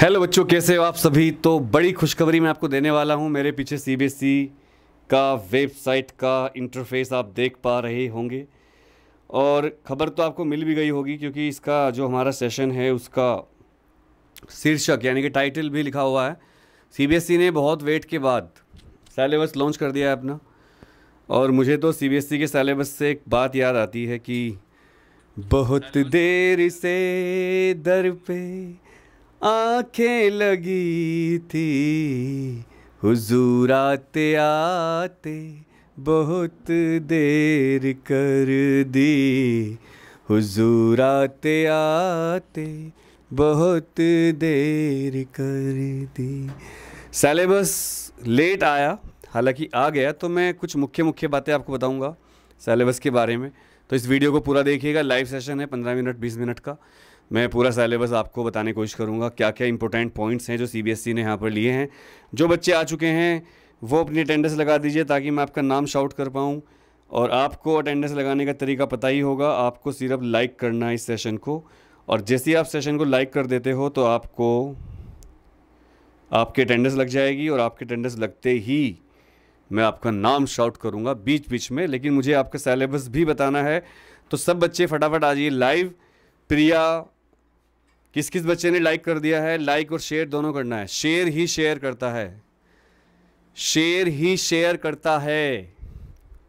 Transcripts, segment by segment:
hello बच्चों कैसे हो आप सभी तो बड़ी खुशखबरी मैं आपको देने वाला हूं मेरे पीछे सीबीएसई e का वेबसाइट का इंटरफेस आप देख पा रहे होंगे और ख़बर तो आपको मिल भी गई होगी क्योंकि इसका जो हमारा सेशन है उसका शीर्षक यानी कि टाइटल भी लिखा हुआ है सीबीएसई e ने बहुत वेट के बाद सेलेबस लॉन्च कर दिया है अपना और मुझे तो सी e के सेलेबस से एक बात याद आती है कि बहुत देर से दर पे आंखें लगी थी हुजूर आते आते बहुत देर कर दी हुजूर आते आते बहुत देर कर दी सेलेबस लेट आया हालांकि आ गया तो मैं कुछ मुख्य मुख्य बातें आपको बताऊंगा सेलेबस के बारे में तो इस वीडियो को पूरा देखिएगा लाइव सेशन है पंद्रह मिनट बीस मिनट का मैं पूरा सिलेबस आपको बताने की कोशिश करूँगा क्या क्या इंपॉर्टेंट पॉइंट्स हैं जो सी e ने यहाँ पर लिए हैं जो बच्चे आ चुके हैं वो अपनी अटेंडेंस लगा दीजिए ताकि मैं आपका नाम शाउट कर पाऊँ और आपको अटेंडेंस लगाने का तरीका पता ही होगा आपको सिर्फ लाइक करना है इस सेशन को और जैसे ही आप सेशन को लाइक कर देते हो तो आपको आपके अटेंडेंस लग जाएगी और आपके अटेंडेंस लगते ही मैं आपका नाम शाउट करूँगा बीच बीच में लेकिन मुझे आपका सिलेबस भी बताना है तो सब बच्चे फटाफट आ जाइए लाइव प्रिया किस किस बच्चे ने लाइक कर दिया है लाइक और शेयर दोनों करना है शेयर ही शेयर करता है शेयर ही शेयर करता है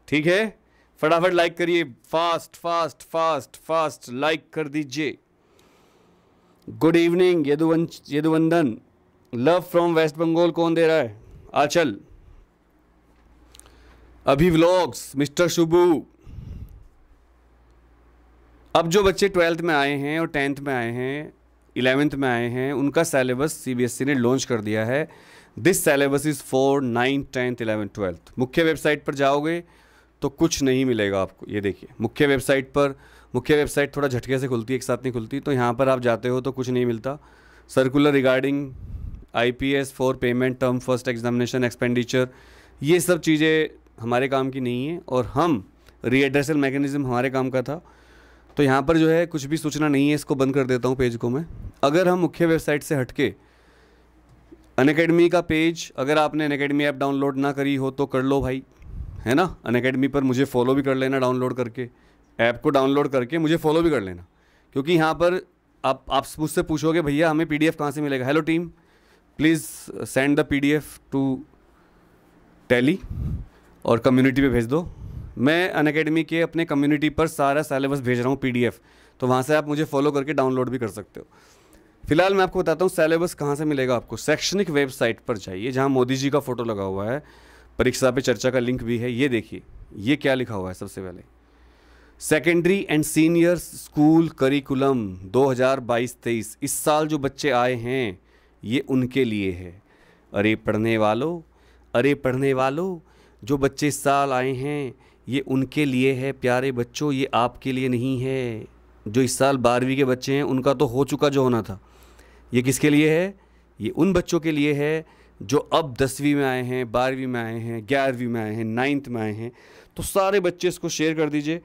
ठीक है फटाफट लाइक करिए fast fast fast fast like कर दीजिए गुड इवनिंग यदुवं Yaduvandan love from West Bengal कौन दे रहा है आचल अभी व्लॉग्स मिस्टर शुभू अब जो बच्चे ट्वेल्थ में आए हैं और टेंथ में आए हैं इलेवेंथ में आए हैं उनका एस सी e ने लॉन्च कर दिया है this syllabus is for ninth tenth eleventh twelfth मुख्य वेबसाइट पर जाओगे तो कुछ नहीं मिलेगा आपको ये देखिए मुख्य वेबसाइट पर मुख्य वेबसाइट थोड़ा झटके से खुलती है एक साथ नहीं खुलती तो यहाँ पर आप जाते हो तो कुछ नहीं मिलता circular regarding I P S for payment term first examination expenditure ये सब चीज़ें हमारे काम की नहीं है और हम रीएड्रेसल मैकेनिज़्म हमारे काम का था तो यहाँ पर जो है कुछ भी सूचना नहीं है इसको बंद कर देता हूँ पेज को मैं अगर हम मुख्य वेबसाइट से हटके अन अकेडमी का पेज अगर आपने अन अकेडमी ऐप डाउनलोड ना करी हो तो कर लो भाई है ना अन अकेडमी पर मुझे फॉलो भी कर लेना डाउनलोड करके ऐप को डाउनलोड करके मुझे फॉलो भी कर लेना क्योंकि यहाँ पर आप आप मुझसे पूछोगे भैया हमें पी डी एफ़ कहाँ से मिलेगा hello team please send the P D F to tally और कम्युनिटी पे भेज दो मैं अन अकेडमी के अपने कम्युनिटी पर सारा सिलेबस भेज रहा हूँ पी तो वहाँ से आप मुझे फॉलो करके डाउनलोड भी कर सकते हो फिलहाल मैं आपको बताता हूँ सिलेबस कहाँ से मिलेगा आपको शैक्षणिक वेबसाइट पर जाइए जहाँ मोदी जी का फ़ोटो लगा हुआ है परीक्षा पे चर्चा का लिंक भी है ये देखिए ये क्या लिखा हुआ है सबसे पहले secondary and senior school curriculum 2022-23 इस साल जो बच्चे आए हैं ये उनके लिए है अरे पढ़ने वालों अरे पढ़ने वालों जो बच्चे इस साल आए हैं ये उनके लिए है प्यारे बच्चों ये आपके लिए नहीं है जो इस साल बारहवीं के बच्चे हैं उनका तो हो चुका जो होना था ये किसके लिए है ये उन बच्चों के लिए है जो अब दसवीं में आए हैं बारहवीं में आए हैं ग्यारहवीं में आए हैं नाइन्थ में आए हैं तो सारे बच्चे इसको शेयर कर दीजिए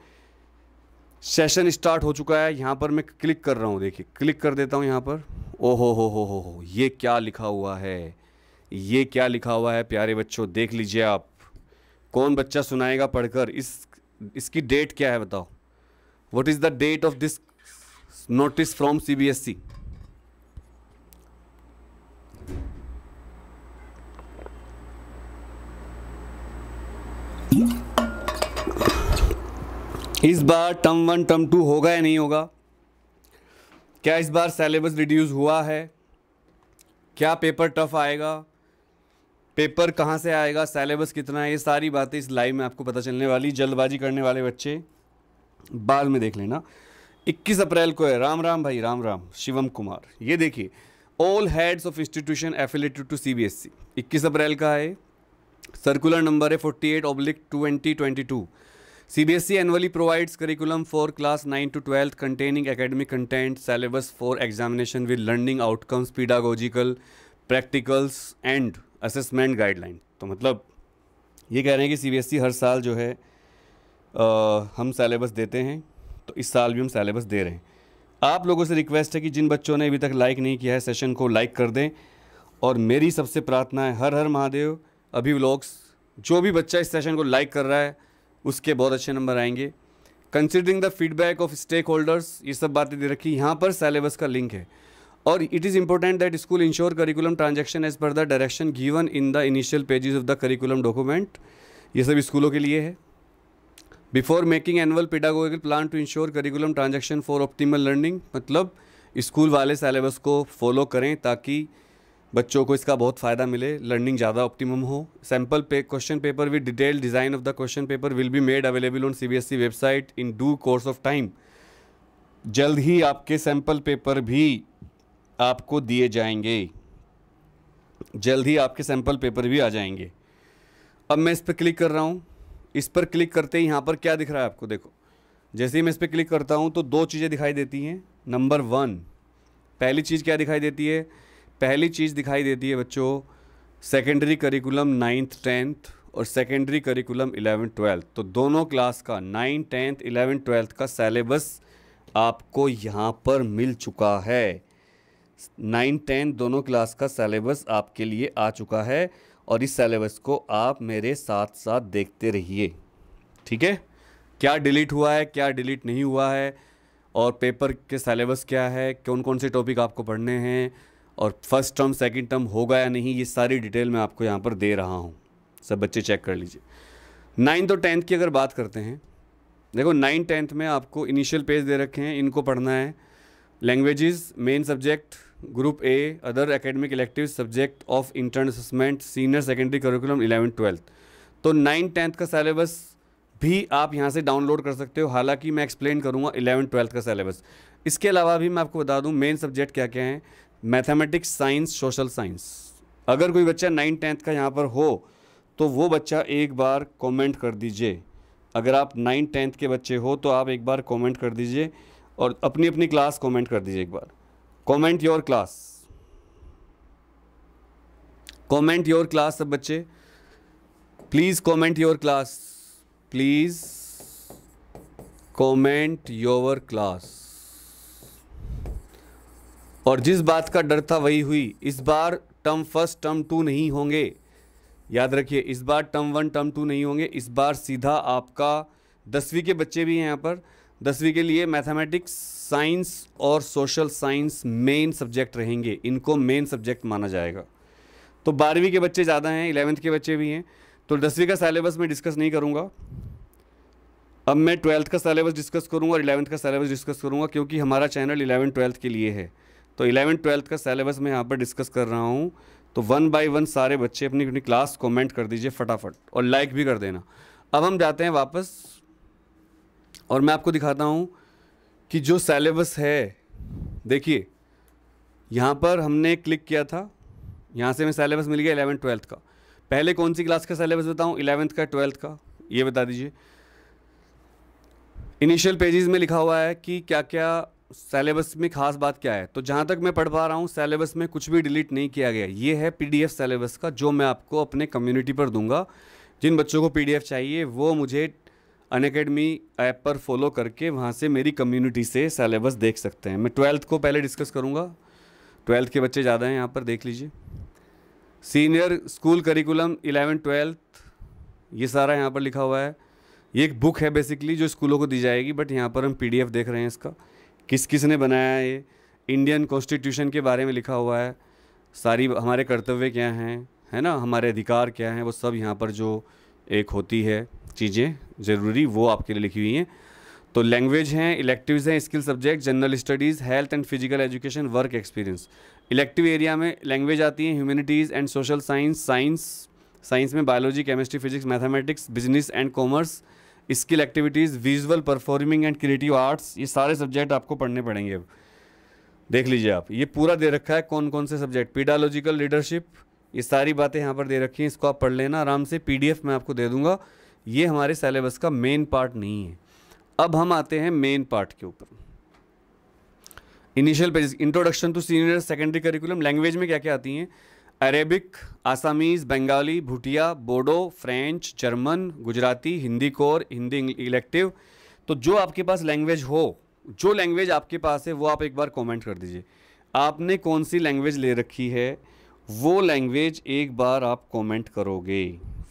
सेशन स्टार्ट हो चुका है यहाँ पर मैं क्लिक कर रहा हूँ देखिए क्लिक कर देता हूँ यहाँ पर ओ हो हो हो हो हो ये क्या लिखा हुआ है ये क्या लिखा हुआ है प्यारे बच्चों देख लीजिए आप कौन बच्चा सुनाएगा पढ़कर इस इसकी डेट क्या है बताओ what is the date of this notice from C B S C इस बार टर्म वन टर्म टू होगा या नहीं होगा क्या इस बार सेलेबस रिड्यूस हुआ है क्या पेपर टफ आएगा पेपर कहाँ से आएगा सेलेबस कितना है ये सारी बातें इस लाइव में आपको पता चलने वाली जल्दबाजी करने वाले बच्चे बाद में देख लेना 21 अप्रैल को है राम राम भाई राम राम शिवम कुमार ये देखिए all heads of institution affiliated to C B S C इक्कीस अप्रैल का है सर्कुलर नंबर है forty eight oblique twenty twenty two C B S C annually provides curriculum for class nine to twelfth containing academic content syllabus for examination with learning outcomes pedagogical practicals and assessment guideline तो मतलब ये कह रहे हैं कि CBSE e हर साल जो है आ, हम सेलेबस देते हैं तो इस साल भी हम सेलेबस दे रहे हैं आप लोगों से रिक्वेस्ट है कि जिन बच्चों ने अभी तक लाइक नहीं किया है सेशन को लाइक कर दें और मेरी सबसे प्रार्थना है हर हर महादेव अभी व्लॉग्स जो भी बच्चा इस सेशन को लाइक कर रहा है उसके बहुत अच्छे नंबर आएंगे considering the feedback of stakeholders ये सब बातें दे रखी यहाँ पर सेलेबस का लिंक है और it is important that school ensure curriculum transaction as per the direction given in the initial pages of the curriculum document ये सब स्कूलों के लिए है before making annual pedagogical plan to ensure curriculum transaction for optimal learning मतलब school वाले syllabus को follow करें ताकि बच्चों को इसका बहुत फ़ायदा मिले लर्निंग ज़्यादा ऑप्टिमम हो सैम्पल पे question paper with detail design of the question paper will be made available on CBSE website in due course of time जल्द ही आपके सैम्पल पेपर भी आपको दिए जाएंगे जल्द ही आपके सैम्पल पेपर भी आ जाएंगे अब मैं इस पर क्लिक कर रहा हूँ इस पर क्लिक करते ही यहाँ पर क्या दिख रहा है आपको देखो जैसे ही मैं इस पर क्लिक करता हूँ तो दो चीज़ें दिखाई देती हैं नंबर वन पहली चीज़ क्या दिखाई देती है पहली चीज़ दिखाई देती है बच्चों सेकेंडरी करिकुलम नाइन्थ टेंथ और सेकेंडरी करिकुलम इलेवन ट्वेल्थ तो दोनों क्लास का नाइन्थ टेंथ इलेवन ट्वेल्थ का सेलेबस आपको यहाँ पर मिल चुका है नाइन टेन दोनों क्लास का सेलेबस आपके लिए आ चुका है और इस सेलेबस को आप मेरे साथ साथ देखते रहिए ठीक है क्या डिलीट हुआ है क्या डिलीट नहीं हुआ है और पेपर के सेलेबस क्या है कौन कौन से टॉपिक आपको पढ़ने हैं और फर्स्ट टर्म सेकंड टर्म होगा या नहीं ये सारी डिटेल मैं आपको यहाँ पर दे रहा हूँ सब बच्चे चेक कर लीजिए नाइन्थ और टेंथ की अगर बात करते हैं देखो नाइन्थ टेंथ में आपको इनिशियल पेज दे रखे हैं इनको पढ़ना है languages main subject group A other academic elective subject of intern assessment senior secondary curriculum 11 twelfth तो नाइन टेंथ का सिलेबस भी आप यहाँ से डाउनलोड कर सकते हो हालांकि मैं एक्सप्लेन करूँगा इलेवन ट्वेल्थ का सिलेबस इसके अलावा भी मैं आपको बता दूँ मेन सब्जेक्ट क्या क्या हैं मैथमेटिक्स साइंस सोशल साइंस अगर कोई बच्चा नाइन टेंथ का यहाँ पर हो तो वो बच्चा एक बार कमेंट कर दीजिए अगर आप नाइन टेंथ के बच्चे हो तो आप एक बार कमेंट कर दीजिए और अपनी अपनी क्लास कमेंट कर दीजिए एक बार comment your class comment your class सब बच्चे please comment your class please comment your class और जिस बात का डर था वही हुई इस बार टर्म फर्स्ट टर्म टू नहीं होंगे याद रखिए इस बार टर्म वन टर्म टू नहीं होंगे इस बार सीधा आपका दसवीं के बच्चे भी हैं यहाँ पर दसवीं के लिए मैथमेटिक्स साइंस और सोशल साइंस मेन सब्जेक्ट रहेंगे इनको मेन सब्जेक्ट माना जाएगा तो बारहवीं के बच्चे ज़्यादा हैं इलेवेंथ के बच्चे भी हैं तो दसवीं का सेलेबस मैं डिस्कस नहीं करूँगा अब मैं ट्वेल्थ का सेलेबस डिस्कस करूँगा और इलेवंथ का सेलेबस डिस्कस करूँगा क्योंकि हमारा चैनल इलेवन ट्वेल्थ के लिए है तो इलेवन ट्वेल्थ का सेलेबस मैं यहाँ पर डिस्कस कर रहा हूँ तो वन बाय वन सारे बच्चे अपनी अपनी क्लास कमेंट कर दीजिए फटाफट और लाइक भी कर देना अब हम जाते हैं वापस और मैं आपको दिखाता हूँ कि जो सेलेबस है देखिए यहाँ पर हमने क्लिक किया था यहाँ से हमें सेलेबस मिल गया एलेवन ट्वेल्थ का पहले कौन सी क्लास का सेलेबस बताऊँ इलेवेंथ का ट्वेल्थ का ये बता दीजिए इनिशियल पेजेस में लिखा हुआ है कि क्या क्या सेलेबस में खास बात क्या है तो जहाँ तक मैं पढ़ पा रहा हूँ सेलेबस में कुछ भी डिलीट नहीं किया गया ये है पी सेलेबस का जो मैं आपको अपने कम्युनिटी पर दूंगा जिन बच्चों को पी चाहिए वो मुझे अन अकेडमी ऐप पर फॉलो करके वहाँ से मेरी कम्युनिटी से सेलेबस देख सकते हैं मैं ट्वेल्थ को पहले डिस्कस करूँगा ट्वेल्थ के बच्चे ज़्यादा हैं यहाँ पर देख लीजिए senior school curriculum eleven twelfth ये सारा यहाँ पर लिखा हुआ है ये एक बुक है बेसिकली जो स्कूलों को दी जाएगी बट यहाँ पर हम पी देख रहे हैं इसका किस किस ने बनाया है ये इंडियन कॉन्स्टिट्यूशन के बारे में लिखा हुआ है सारी हमारे कर्तव्य क्या हैं है ना हमारे अधिकार क्या हैं वो सब यहाँ पर जो एक होती है चीज़ें ज़रूरी वो आपके लिए लिखी हुई हैं तो लैंग्वेज हैं इलेक्टिव्स हैं skill subject general studies health and physical education work experience elective area में लैंग्वेज आती है humanities and social science science science में biology chemistry physics mathematics business and commerce skill activities visual performing and creative arts ये सारे subject आपको पढ़ने पड़ेंगे अब देख लीजिए आप ये पूरा दे रखा है कौन कौन से सब्जेक्ट पीडालॉजिकल लीडरशिप ये सारी बातें यहाँ पर दे रखी हैं इसको आप पढ़ लेना आराम से पी मैं आपको दे दूंगा ये हमारे सेलेबस का मेन पार्ट नहीं है अब हम आते हैं मेन पार्ट के ऊपर initial pages introduction to senior secondary curriculum language में क्या क्या आती हैं Arabic Assamese Bengali Bhutia Bodo French German Gujarati Hindi core Hindi elective तो जो आपके पास लैंग्वेज हो जो लैंग्वेज आपके पास है वो आप एक बार कमेंट कर दीजिए आपने कौन सी लैंग्वेज ले रखी है वो लैंग्वेज एक बार आप कमेंट करोगे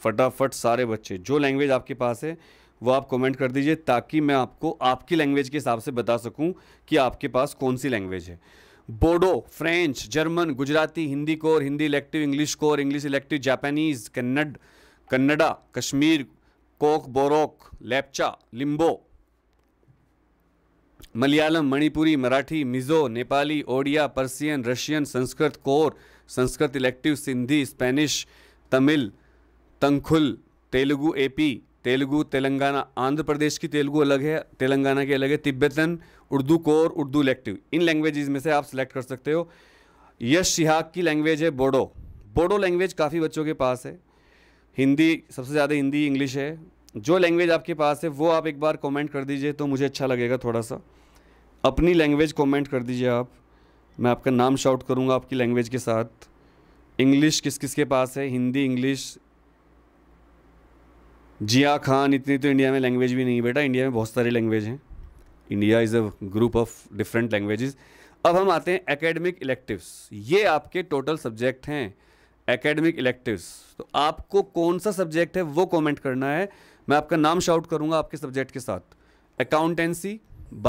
फटाफट सारे बच्चे जो लैंग्वेज आपके पास है वो आप कमेंट कर दीजिए ताकि मैं आपको आपकी लैंग्वेज के हिसाब से बता सकूं कि आपके पास कौन सी लैंग्वेज है Bodo French German Gujarati Hindi core Hindi elective English core English elective Japanese Kannad Kannada Kashmir Kok Borok Lepcha Limbu Malayalam Manipuri Marathi Mizo Nepali Odia Persian Russian Sanskrit core Sanskrit elective Sindhi Spanish Tamil Tangkhul Telugu AP Telugu Telangana Andhra Pradesh की तेलुगु अलग है तेलंगाना की अलग है तिब्बतन उर्दू कोर उर्दू इलेक्टिव इन लैंग्वेजेस में से आप सिलेक्ट कर सकते हो यश शिहाक की लैंग्वेज है बोडो बोडो लैंग्वेज काफ़ी बच्चों के पास है हिंदी सबसे ज़्यादा हिंदी इंग्लिश है जो लैंग्वेज आपके पास है वो आप एक बार कमेंट कर दीजिए तो मुझे अच्छा लगेगा थोड़ा सा अपनी लैंग्वेज कमेंट कर दीजिए आप मैं आपका नाम शाउट करूँगा आपकी लैंग्वेज के साथ इंग्लिश किस किस के पास है हिंदी इंग्लिश जिया खान इतनी तो इंडिया में लैंग्वेज भी नहीं बेटा इंडिया में बहुत सारी लैंग्वेज हैं India is a group of different languages अब हम आते हैं एकेडमिक इलेक्टिव्स ये आपके टोटल सब्जेक्ट हैं एकेडमिक इलेक्टिव्स तो आपको कौन सा सब्जेक्ट है वो कमेंट करना है मैं आपका नाम शाउट करूंगा आपके सब्जेक्ट के साथ accountancy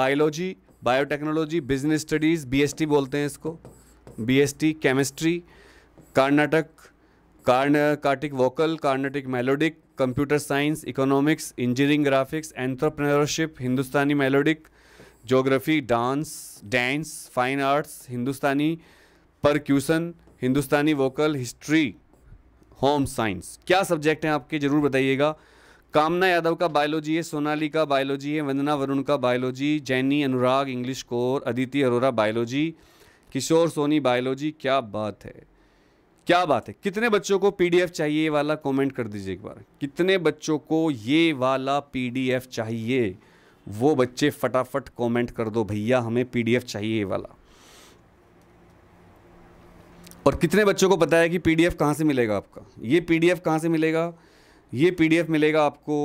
biology biotechnology business studies BST बोलते हैं इसको बीएसटी केमिस्ट्री कर्नाटक कार्न कार्टिक vocal Carnatic melodic computer science economics engineering graphics entrepreneurship Hindustani melodic geography dance dance fine arts Hindustani percussion Hindustani vocal history home science क्या सब्जेक्ट हैं आपके जरूर बताइएगा कामना यादव का बायोलॉजी है सोनाली का बायोलॉजी है वंदना वरुण का biology Jaini Anurag English core Aditi Arora biology Kishore Soni biology क्या बात है क्या बात है कितने बच्चों को पीडीएफ चाहिए वाला कमेंट कर दीजिए एक बार कितने बच्चों को ये वाला पीडीएफ चाहिए वो बच्चे फटाफट कमेंट कर दो भैया हमें पीडीएफ चाहिए ये वाला और कितने बच्चों को पता है कि पीडीएफ कहाँ से मिलेगा आपका ये पीडीएफ कहाँ से मिलेगा ये पीडीएफ मिलेगा आपको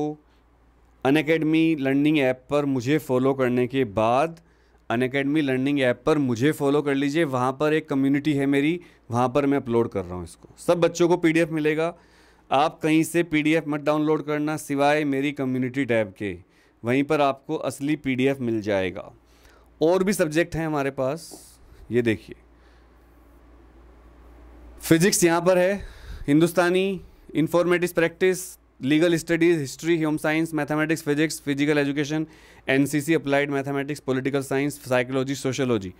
अनएकेडमी लर्निंग ऐप पर मुझे फॉलो करने के बाद अन लर्निंग ऐप पर मुझे फॉलो कर लीजिए वहाँ पर एक कम्युनिटी है मेरी वहाँ पर मैं अपलोड कर रहा हूँ इसको सब बच्चों को एफ मिलेगा आप कहीं से एफ मत डाउनलोड करना सिवाय मेरी कम्युनिटी टैब के वहीं पर आपको असली एफ मिल जाएगा और भी सब्जेक्ट हैं हमारे पास ये देखिए फिजिक्स यहाँ पर है Hindustani informative practice legal studies history home science mathematics physics physical education C applied mathematics political science psychology sociology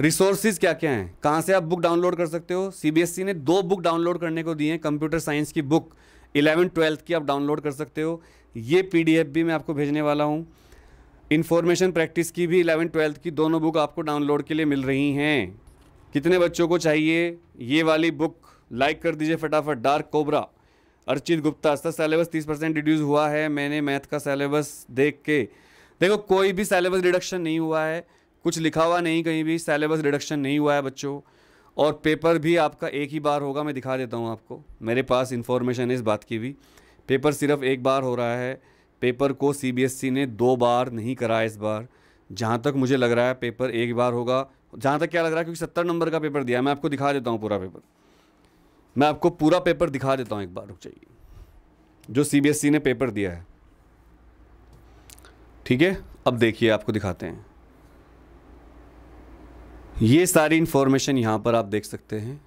resources क्या क्या हैं कहाँ से आप बुक डाउनलोड कर सकते हो सी e ने दो बुक डाउनलोड करने को दी हैं कंप्यूटर साइंस की बुक इलेवन ट्वेल्थ की आप डाउनलोड कर सकते हो ये एफ भी मैं आपको भेजने वाला हूँ इन्फॉर्मेशन प्रैक्टिस की भी इलेवन ट्वेल्थ की दोनों बुक आपको डाउनलोड के लिए मिल रही हैं कितने बच्चों को चाहिए ये वाली बुक लाइक कर दीजिए फटाफट dark cobra Archit Gupta sir syllabus तीस परसेंट रिड्यूस हुआ है मैंने मैथ का सेलेबस देख के देखो कोई भी सेलेबस रिडक्शन नहीं हुआ है कुछ लिखा हुआ नहीं कहीं भी सेलेबस रिडक्शन नहीं हुआ है बच्चों और पेपर भी आपका एक ही बार होगा मैं दिखा देता हूँ आपको मेरे पास इन्फॉर्मेशन है इस बात की भी पेपर सिर्फ एक बार हो रहा है पेपर को सीबीएसई e ने दो बार नहीं करा इस बार जहाँ तक मुझे लग रहा है पेपर एक बार होगा जहाँ तक क्या लग रहा है क्योंकि सत्तर नंबर का पेपर दिया मैं आपको दिखा देता हूँ पूरा पेपर मैं आपको पूरा पेपर दिखा देता हूं एक बार रुक जाइए जो सीबीएसई e ने पेपर दिया है ठीक है अब देखिए आपको दिखाते हैं ये सारी इंफॉर्मेशन यहां पर आप देख सकते हैं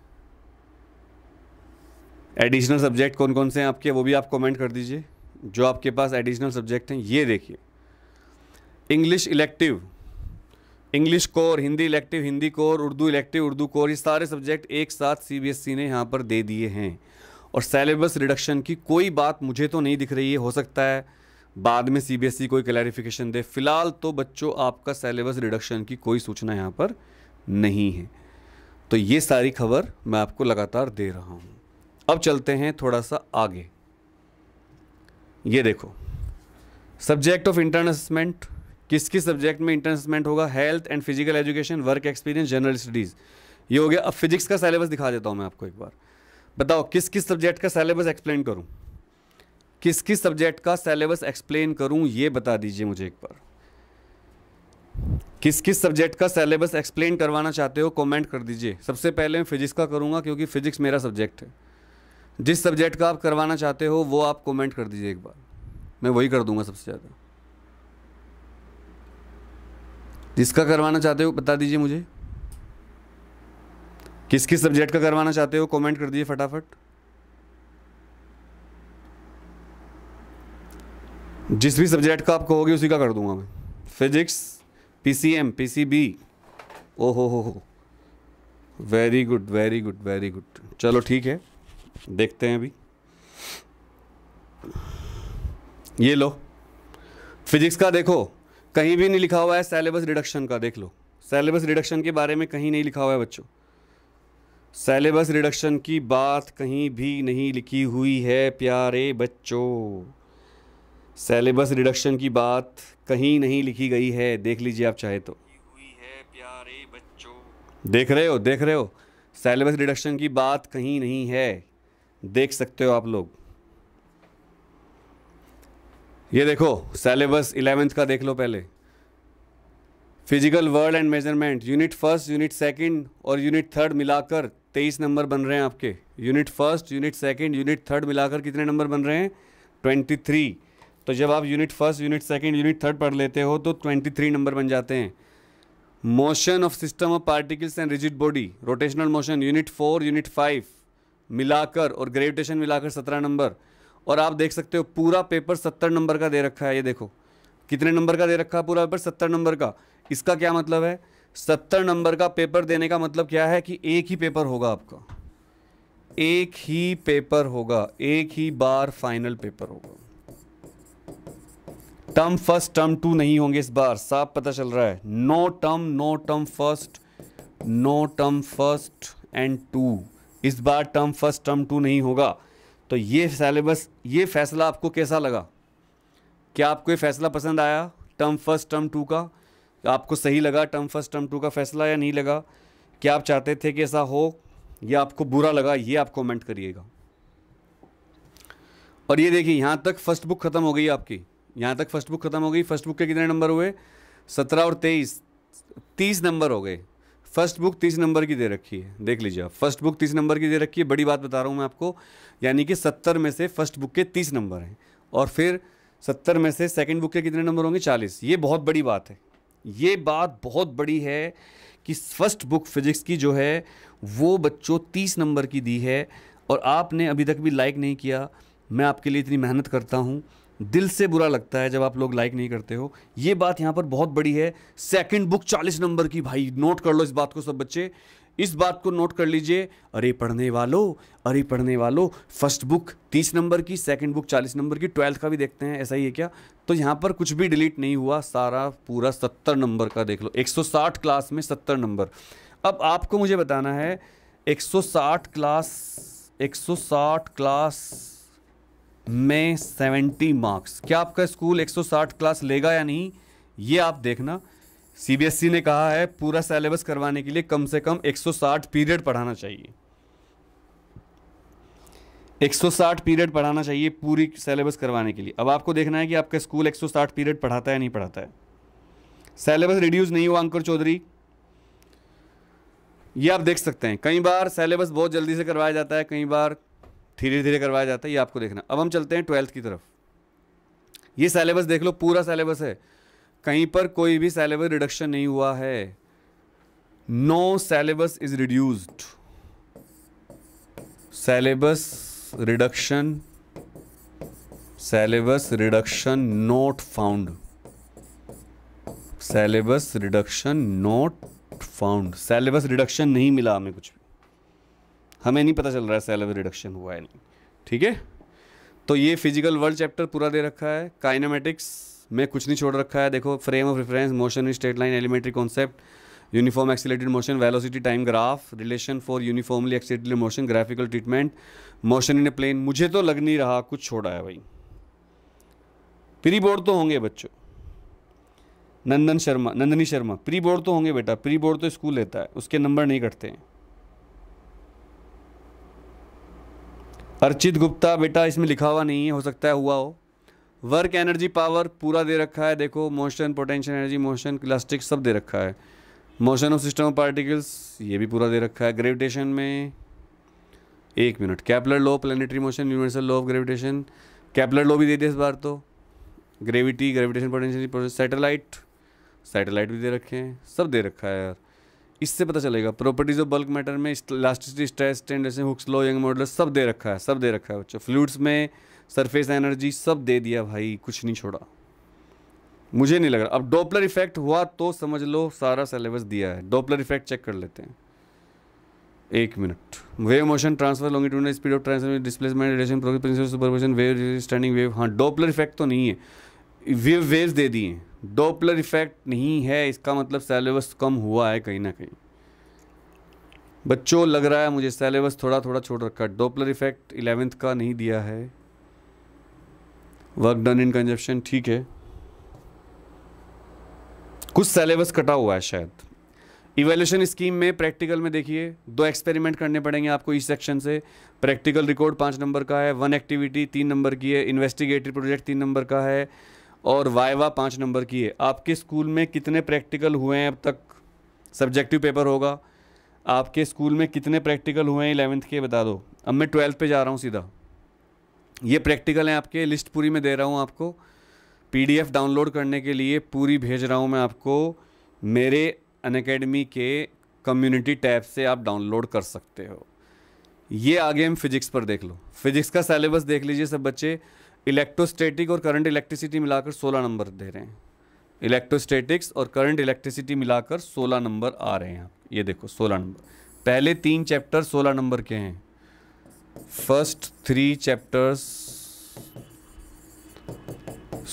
एडिशनल सब्जेक्ट कौन कौन से हैं आपके वो भी आप कमेंट कर दीजिए जो आपके पास एडिशनल सब्जेक्ट हैं ये देखिए English elective English core Hindi elective Hindi core Urdu elective Urdu core ये सारे सब्जेक्ट एक साथ सीबीएसई e ने यहाँ पर दे दिए हैं और सेलेबस रिडक्शन की कोई बात मुझे तो नहीं दिख रही है हो सकता है बाद में सीबीएसई e कोई क्लैरिफिकेशन दे फिलहाल तो बच्चों आपका सेलेबस रिडक्शन की कोई सूचना यहाँ पर नहीं है तो ये सारी खबर मैं आपको लगातार दे रहा हूँ अब चलते हैं थोड़ा सा आगे ये देखो सब्जेक्ट ऑफ इंटरनेसमेंट किस किस सब्जेक्ट में इंटरेस्टमेंट होगा health and physical education work experience general studies ये हो गया अब फिजिक्स का सिलेबस दिखा देता हूँ मैं आपको एक बार बताओ किस किस सब्जेक्ट का सिलेबस एक्सप्लेन करूँ किस किस सब्जेक्ट का सिलेबस एक्सप्लेन करूँ ये बता दीजिए मुझे एक बार किस किस सब्जेक्ट का सिलेबस एक्सप्लेन करवाना चाहते हो कमेंट कर दीजिए सबसे पहले मैं फिजिक्स का करूँगा क्योंकि फिजिक्स मेरा सब्जेक्ट है जिस सब्जेक्ट का आप करवाना चाहते हो वो आप कमेंट कर दीजिए एक बार मैं वही कर दूंगा सबसे ज़्यादा किसका करवाना चाहते हो बता दीजिए मुझे किस किस सब्जेक्ट का करवाना चाहते हो कमेंट कर दीजिए फटाफट जिस भी सब्जेक्ट का आप कहोगे उसी का कर दूंगा मैं फिजिक्स पीसीएम पीसीबी ओ हो हो हो very good very good very good चलो ठीक है देखते हैं अभी ये लो फिजिक्स का देखो कहीं भी नहीं लिखा हुआ है सेलेबस रिडक्शन का देख लो सेलेबस रिडक्शन के बारे में कहीं नहीं लिखा हुआ है बच्चों सेलेबस रिडक्शन की बात कहीं भी नहीं लिखी हुई है प्यारे बच्चों सेलेबस रिडक्शन की बात कहीं नहीं लिखी गई है देख लीजिए आप चाहे तो हुई है प्यारे बच्चों देख रहे हो देख रहे हो सेलेबस रिडक्शन की बात कहीं नहीं है देख सकते हो आप लोग ये देखो सेलेबस इलेवेंथ का देख लो पहले physical world and measurement unit first unit second और यूनिट थर्ड मिलाकर तेईस नंबर बन रहे हैं आपके unit first unit second unit third मिलाकर कितने नंबर बन रहे हैं ट्वेंटी थ्री तो जब आप unit first unit second unit third पढ़ लेते हो तो ट्वेंटी थ्री नंबर बन जाते हैं motion of system of particles and rigid body rotational motion unit four unit five मिलाकर और ग्रेविटेशन मिलाकर सत्रह नंबर और आप देख सकते हो पूरा पेपर सत्तर नंबर का दे रखा है ये देखो कितने नंबर का दे रखा है पूरा पेपर सत्तर नंबर का इसका क्या मतलब है सत्तर नंबर का पेपर देने का मतलब क्या है कि एक ही पेपर होगा आपका एक ही पेपर होगा एक ही बार फाइनल पेपर होगा टर्म फर्स्ट टर्म टू नहीं होंगे इस बार साफ पता चल रहा है no term no term first no term first and two इस बार टर्म फर्स्ट टर्म टू नहीं होगा तो ये सिलेबस ये फैसला आपको कैसा लगा क्या आपको ये फैसला पसंद आया टर्म फर्स्ट टर्म टू का आपको सही लगा टर्म फर्स्ट टर्म टू का फैसला या नहीं लगा क्या आप चाहते थे कि ऐसा हो या आपको बुरा लगा ये आप कमेंट करिएगा और ये देखिए यहाँ तक फर्स्ट बुक ख़त्म हो गई आपकी यहाँ तक फर्स्ट बुक ख़त्म हो गई फर्स्ट बुक के कितने नंबर हुए सत्रह और तेईस तीस नंबर हो गए फर्स्ट बुक तीस नंबर की दे रखी है देख लीजिए आप फर्स्ट बुक तीस नंबर की दे रखी है बड़ी बात बता रहा हूँ मैं आपको यानी कि सत्तर में से फर्स्ट बुक के तीस नंबर हैं और फिर सत्तर में से सेकेंड बुक के कितने नंबर होंगे चालीस ये बहुत बड़ी बात है ये बात बहुत बड़ी है कि फर्स्ट बुक फिजिक्स की जो है वो बच्चों तीस नंबर की दी है और आपने अभी तक भी लाइक नहीं किया मैं आपके लिए इतनी मेहनत करता हूँ दिल से बुरा लगता है जब आप लोग लाइक नहीं करते हो ये बात यहाँ पर बहुत बड़ी है सेकंड बुक चालीस नंबर की भाई नोट कर लो इस बात को सब बच्चे इस बात को नोट कर लीजिए अरे पढ़ने वालों अरे पढ़ने वालों फर्स्ट बुक तीस नंबर की सेकंड बुक चालीस नंबर की ट्वेल्थ का भी देखते हैं ऐसा ही है क्या तो यहाँ पर कुछ भी डिलीट नहीं हुआ सारा पूरा सत्तर नंबर का देख लो एक क्लास में सत्तर नंबर अब आपको मुझे बताना है एक क्लास एक क्लास में 70 मार्क्स क्या आपका स्कूल 160 क्लास लेगा या नहीं ये आप देखना सीबीएसई e ने कहा है पूरा सिलेबस करवाने के लिए कम से कम 160 पीरियड पढ़ाना चाहिए 160 पीरियड पढ़ाना चाहिए पूरी सिलेबस करवाने के लिए अब आपको देखना है कि आपका स्कूल 160 पीरियड पढ़ाता है नहीं पढ़ाता है सिलेबस रिड्यूस नहीं हुआ अंकुर चौधरी ये आप देख सकते हैं कई बार सिलेबस बहुत जल्दी से करवाया जाता है कई बार धीरे धीरे करवाया जाता है ये आपको देखना अब हम चलते हैं ट्वेल्थ की तरफ ये सेलेबस देख लो पूरा सेलेबस है कहीं पर कोई भी सैलेबस रिडक्शन नहीं हुआ है no syllabus is reduced syllabus reduction syllabus reduction not found syllabus reduction not found syllabus reduction नहीं मिला हमें कुछ भी हमें नहीं पता चल रहा है सैलरी रिडक्शन हुआ है नहीं ठीक है तो ये फिजिकल वर्ल्ड चैप्टर पूरा दे रखा है काइनामेटिक्स में कुछ नहीं छोड़ रखा है देखो frame of reference motion in straight line elementary concept uniform accelerated motion velocity time graph relation for uniformly accelerated motion graphical treatment motion in a plane मुझे तो लग नहीं रहा कुछ छोड़ा है भाई प्री बोर्ड तो होंगे बच्चों नंदन शर्मा नंदनी शर्मा प्री बोर्ड तो होंगे बेटा प्री बोर्ड तो स्कूल लेता है उसके नंबर नहीं कटते हैं अर्चित गुप्ता बेटा इसमें लिखा हुआ नहीं है हो सकता है हुआ हो वर्क एनर्जी पावर पूरा दे रखा है देखो motion potential energy motion elastic सब दे रखा है motion of system of particles ये भी पूरा दे रखा है ग्रेविटेशन में एक minute Kepler law planetary motion universal law of gravitation Kepler law भी दे दिया इस बार तो gravity gravitation potential satellite satellite भी दे रखे हैं सब दे रखा है यार इससे पता चलेगा प्रॉपर्टीज ऑफ बल्क मैटर में elasticity stress tendency Hooke's law Young model सब दे रखा है सब दे रखा है बच्चों फ्लूड्स में सरफेस एनर्जी सब दे दिया भाई कुछ नहीं छोड़ा मुझे नहीं लग रहा अब डोपलर इफेक्ट हुआ तो समझ लो सारा सिलेबस दिया है डोपलर इफेक्ट चेक कर लेते हैं एक minute wave motion transfer longitudinal speed of transfer displacement radiation principle superposition wave standing wave हाँ डोपलर इफेक्ट तो नहीं है वेव वेव्स दे दिए डोपलर इफेक्ट नहीं है इसका मतलब सेलेबस कम हुआ है कहीं ना कहीं बच्चों लग रहा है मुझे सेलेबस थोड़ा थोड़ा छोड़ रखा है डोपलर इफेक्ट इलेवेंथ का नहीं दिया है वर्क डन इन कंजप्शन ठीक है कुछ सेलेबस कटा हुआ है शायद इवेल्यूशन स्कीम में प्रैक्टिकल में देखिए दो एक्सपेरिमेंट करने पड़ेंगे आपको इस सेक्शन से प्रैक्टिकल रिकॉर्ड पाँच नंबर का है वन एक्टिविटी तीन नंबर की है इन्वेस्टिगेटिव प्रोजेक्ट तीन नंबर का है और वाइवा पाँच नंबर की है आपके स्कूल में कितने प्रैक्टिकल हुए हैं अब तक सब्जेक्टिव पेपर होगा आपके स्कूल में कितने प्रैक्टिकल हुए हैं इलेवेंथ के बता दो अब मैं ट्वेल्थ पे जा रहा हूँ सीधा ये प्रैक्टिकल हैं आपके लिस्ट पूरी मैं दे रहा हूँ आपको पी डाउनलोड करने के लिए पूरी भेज रहा हूँ मैं आपको मेरे अन के कम्युनिटी टैब से आप डाउनलोड कर सकते हो ये आगे हम फिजिक्स पर देख लो फिजिक्स का सिलेबस देख लीजिए सब बच्चे इलेक्ट्रोस्टैटिक और करंट इलेक्ट्रिसिटी मिलाकर 16 नंबर दे रहे हैं इलेक्ट्रोस्टैटिक्स और करंट इलेक्ट्रिसिटी मिलाकर 16 नंबर आ रहे हैं ये देखो 16 नंबर पहले तीन चैप्टर 16 नंबर के हैं फर्स्ट थ्री चैप्टर्स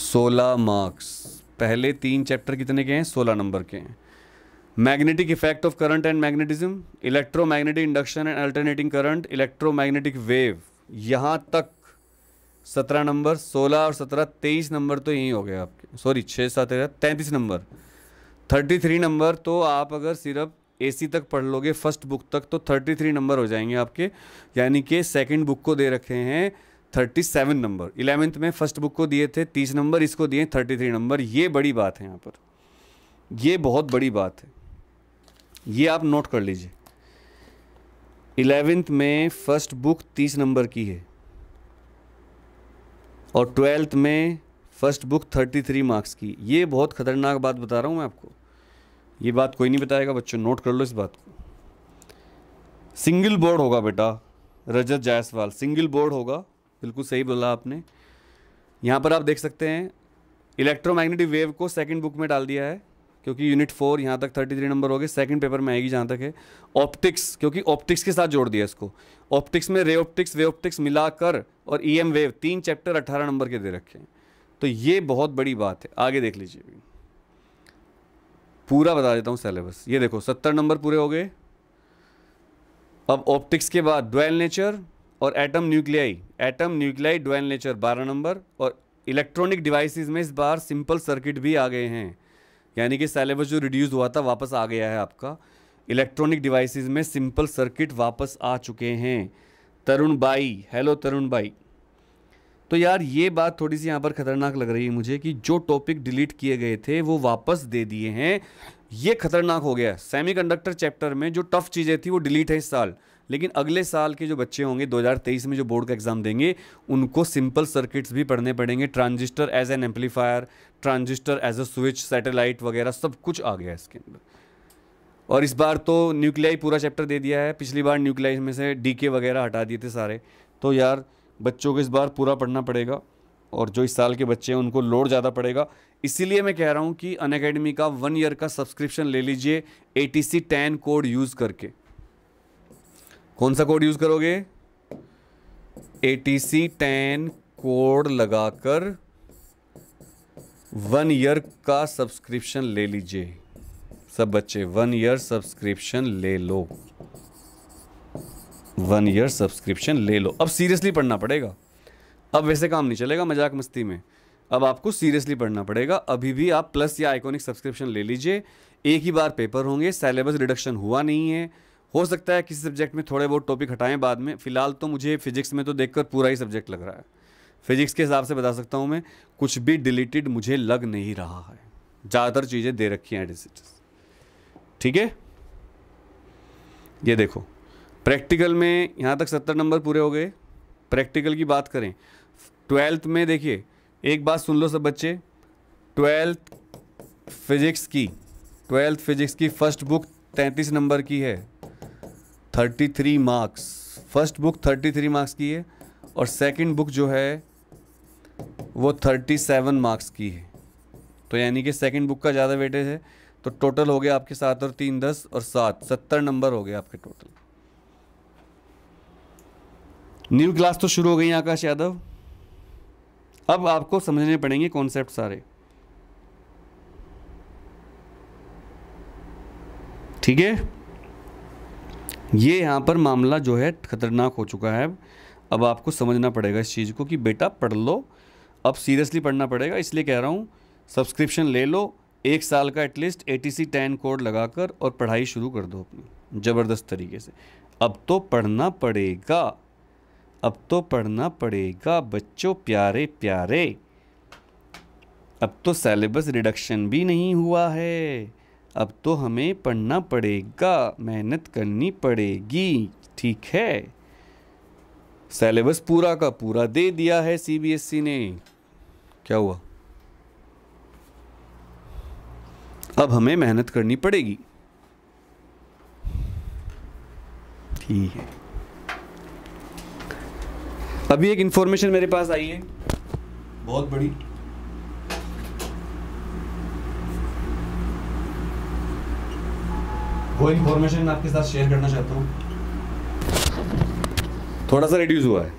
16 मार्क्स पहले तीन चैप्टर कितने के हैं 16 नंबर के हैं magnetic effect of current and magnetism electromagnetic induction and alternating current electromagnetic wave यहाँ तक सत्रह नंबर सोलह और सत्रह तेईस नंबर तो यही हो गया आपके सॉरी छः सात तैंतीस नंबर थर्टी थ्री नंबर तो आप अगर सिर्फ सी तक पढ़ लोगे फर्स्ट बुक तक तो थर्टी थ्री नंबर हो जाएंगे आपके यानी कि सेकंड बुक को दे रखे हैं थर्टी सेवन नंबर इलेवेंथ में फर्स्ट बुक को दिए थे तीस नंबर इसको दिए थर्टी थ्री नंबर ये बड़ी बात है यहाँ पर ये बहुत बड़ी बात है ये आप नोट कर लीजिए इलेवेंथ में फर्स्ट बुक तीस नंबर की है और ट्वेल्थ में first book thirty three marks की ये बहुत ख़तरनाक बात बता रहा हूँ मैं आपको ये बात कोई नहीं बताएगा बच्चों नोट कर लो इस बात को सिंगल बोर्ड होगा बेटा रजत जायसवाल सिंगल बोर्ड होगा बिल्कुल सही बोला आपने यहाँ पर आप देख सकते हैं इलेक्ट्रोमैग्नेटिक वेव को सेकंड बुक में डाल दिया है क्योंकि यूनिट फोर यहाँ तक थर्टी थ्री नंबर हो गए सेकंड पेपर में आएगी जहाँ तक है ऑप्टिक्स क्योंकि ऑप्टिक्स के साथ जोड़ दिया इसको ऑप्टिक्स में रे ऑप्टिक्स वे ऑप्टिक्स मिलाकर और ई एम वेव तीन चैप्टर अट्ठारह नंबर के दे रखे हैं तो ये बहुत बड़ी बात है आगे देख लीजिए पूरा बता देता हूँ सिलेबस ये देखो सत्तर नंबर पूरे हो गए अब ऑप्टिक्स के बाद डुअल नेचर और atom nuclei atom nuclei dual nature बारह नंबर और इलेक्ट्रॉनिक डिवाइसेस में इस बार सिंपल सर्किट भी आ गए हैं यानी कि सिलेबस जो रिड्यूस हुआ था वापस आ गया है आपका इलेक्ट्रॉनिक डिवाइसेस में सिंपल सर्किट वापस आ चुके हैं Tarun bye hello Tarun bye तो यार ये बात थोड़ी सी यहाँ पर ख़तरनाक लग रही है मुझे कि जो टॉपिक डिलीट किए गए थे वो वापस दे दिए हैं ये खतरनाक हो गया सेमीकंडक्टर चैप्टर में जो टफ चीज़ें थी वो डिलीट है इस साल लेकिन अगले साल के जो बच्चे होंगे 2023 में जो बोर्ड का एग्ज़ाम देंगे उनको सिंपल सर्किट्स भी पढ़ने पड़ेंगे transistor as an amplifier transistor as a switch satellite वगैरह सब कुछ आ गया इसके अंदर और इस बार तो न्यूक्लियाई पूरा चैप्टर दे दिया है पिछली बार न्यूक्लियाई में से डीके वगैरह हटा दिए थे सारे तो यार बच्चों को इस बार पूरा पढ़ना पड़ेगा और जो इस साल के बच्चे हैं उनको लोड ज़्यादा पड़ेगा इसीलिए मैं कह रहा हूँ कि अन अकेडमी का वन ईयर का सब्सक्रिप्शन ले लीजिए A T C ten code use करके कौन सा कोड यूज़ करोगे A T C ten code लगाकर वन ईयर का सब्सक्रिप्शन ले लीजिए सब बच्चे वन ईयर सब्सक्रिप्शन ले लो वन ईयर सब्सक्रिप्शन ले लो अब सीरियसली पढ़ना पड़ेगा अब वैसे काम नहीं चलेगा मजाक मस्ती में अब आपको सीरियसली पढ़ना पड़ेगा अभी भी आप प्लस या आइकॉनिक सब्सक्रिप्शन ले लीजिए एक ही बार पेपर होंगे सेलेबस रिडक्शन हुआ नहीं है हो सकता है किसी सब्जेक्ट में थोड़े बहुत टॉपिक हटाएं बाद में फिलहाल तो मुझे फिजिक्स में तो देखकर पूरा ही सब्जेक्ट लग रहा है फिजिक्स के हिसाब से बता सकता हूँ मैं कुछ भी डिलीटेड मुझे लग नहीं रहा है ज़्यादातर चीज़ें दे रखी हैं डिसीजन ठीक है ये देखो प्रैक्टिकल में यहाँ तक सत्तर नंबर पूरे हो गए प्रैक्टिकल की बात करें ट्वेल्थ में देखिए एक बात सुन लो सब बच्चे ट्वेल्थ फिजिक्स की ट्वेल्थ फिजिक्स की फर्स्ट बुक तैंतीस नंबर की है thirty three marks first book thirty three marks की है और सेकंड बुक जो है वो थर्टी सेवन मार्क्स की है तो यानी कि सेकंड बुक का ज़्यादा वेटेज है तो टोटल हो गया आपके सात और तीन दस और सात सत्तर नंबर हो गए आपके टोटल न्यू क्लास तो शुरू हो गई आकाश यादव अब आपको समझने पड़ेंगे कॉन्सेप्ट सारे ठीक है ये यहाँ पर मामला जो है खतरनाक हो चुका है अब आपको समझना पड़ेगा इस चीज़ को कि बेटा पढ़ लो अब सीरियसली पढ़ना पड़ेगा इसलिए कह रहा हूं सब्सक्रिप्शन ले लो एक साल का at least A T C ten code लगाकर और पढ़ाई शुरू कर दो अपनी ज़बरदस्त तरीके से अब तो पढ़ना पड़ेगा अब तो पढ़ना पड़ेगा बच्चों प्यारे प्यारे अब तो सेलेबस रिडक्शन भी नहीं हुआ है अब तो हमें पढ़ना पड़ेगा मेहनत करनी पड़ेगी ठीक है सेलेबस पूरा का पूरा दे दिया है सीबीएसई e ने क्या हुआ अब हमें मेहनत करनी पड़ेगी ठीक है अभी एक इंफॉर्मेशन मेरे पास आई है बहुत बड़ी वो इंफॉर्मेशन मैं आपके साथ शेयर करना चाहता हूँ थोड़ा सा रिड्यूस हुआ है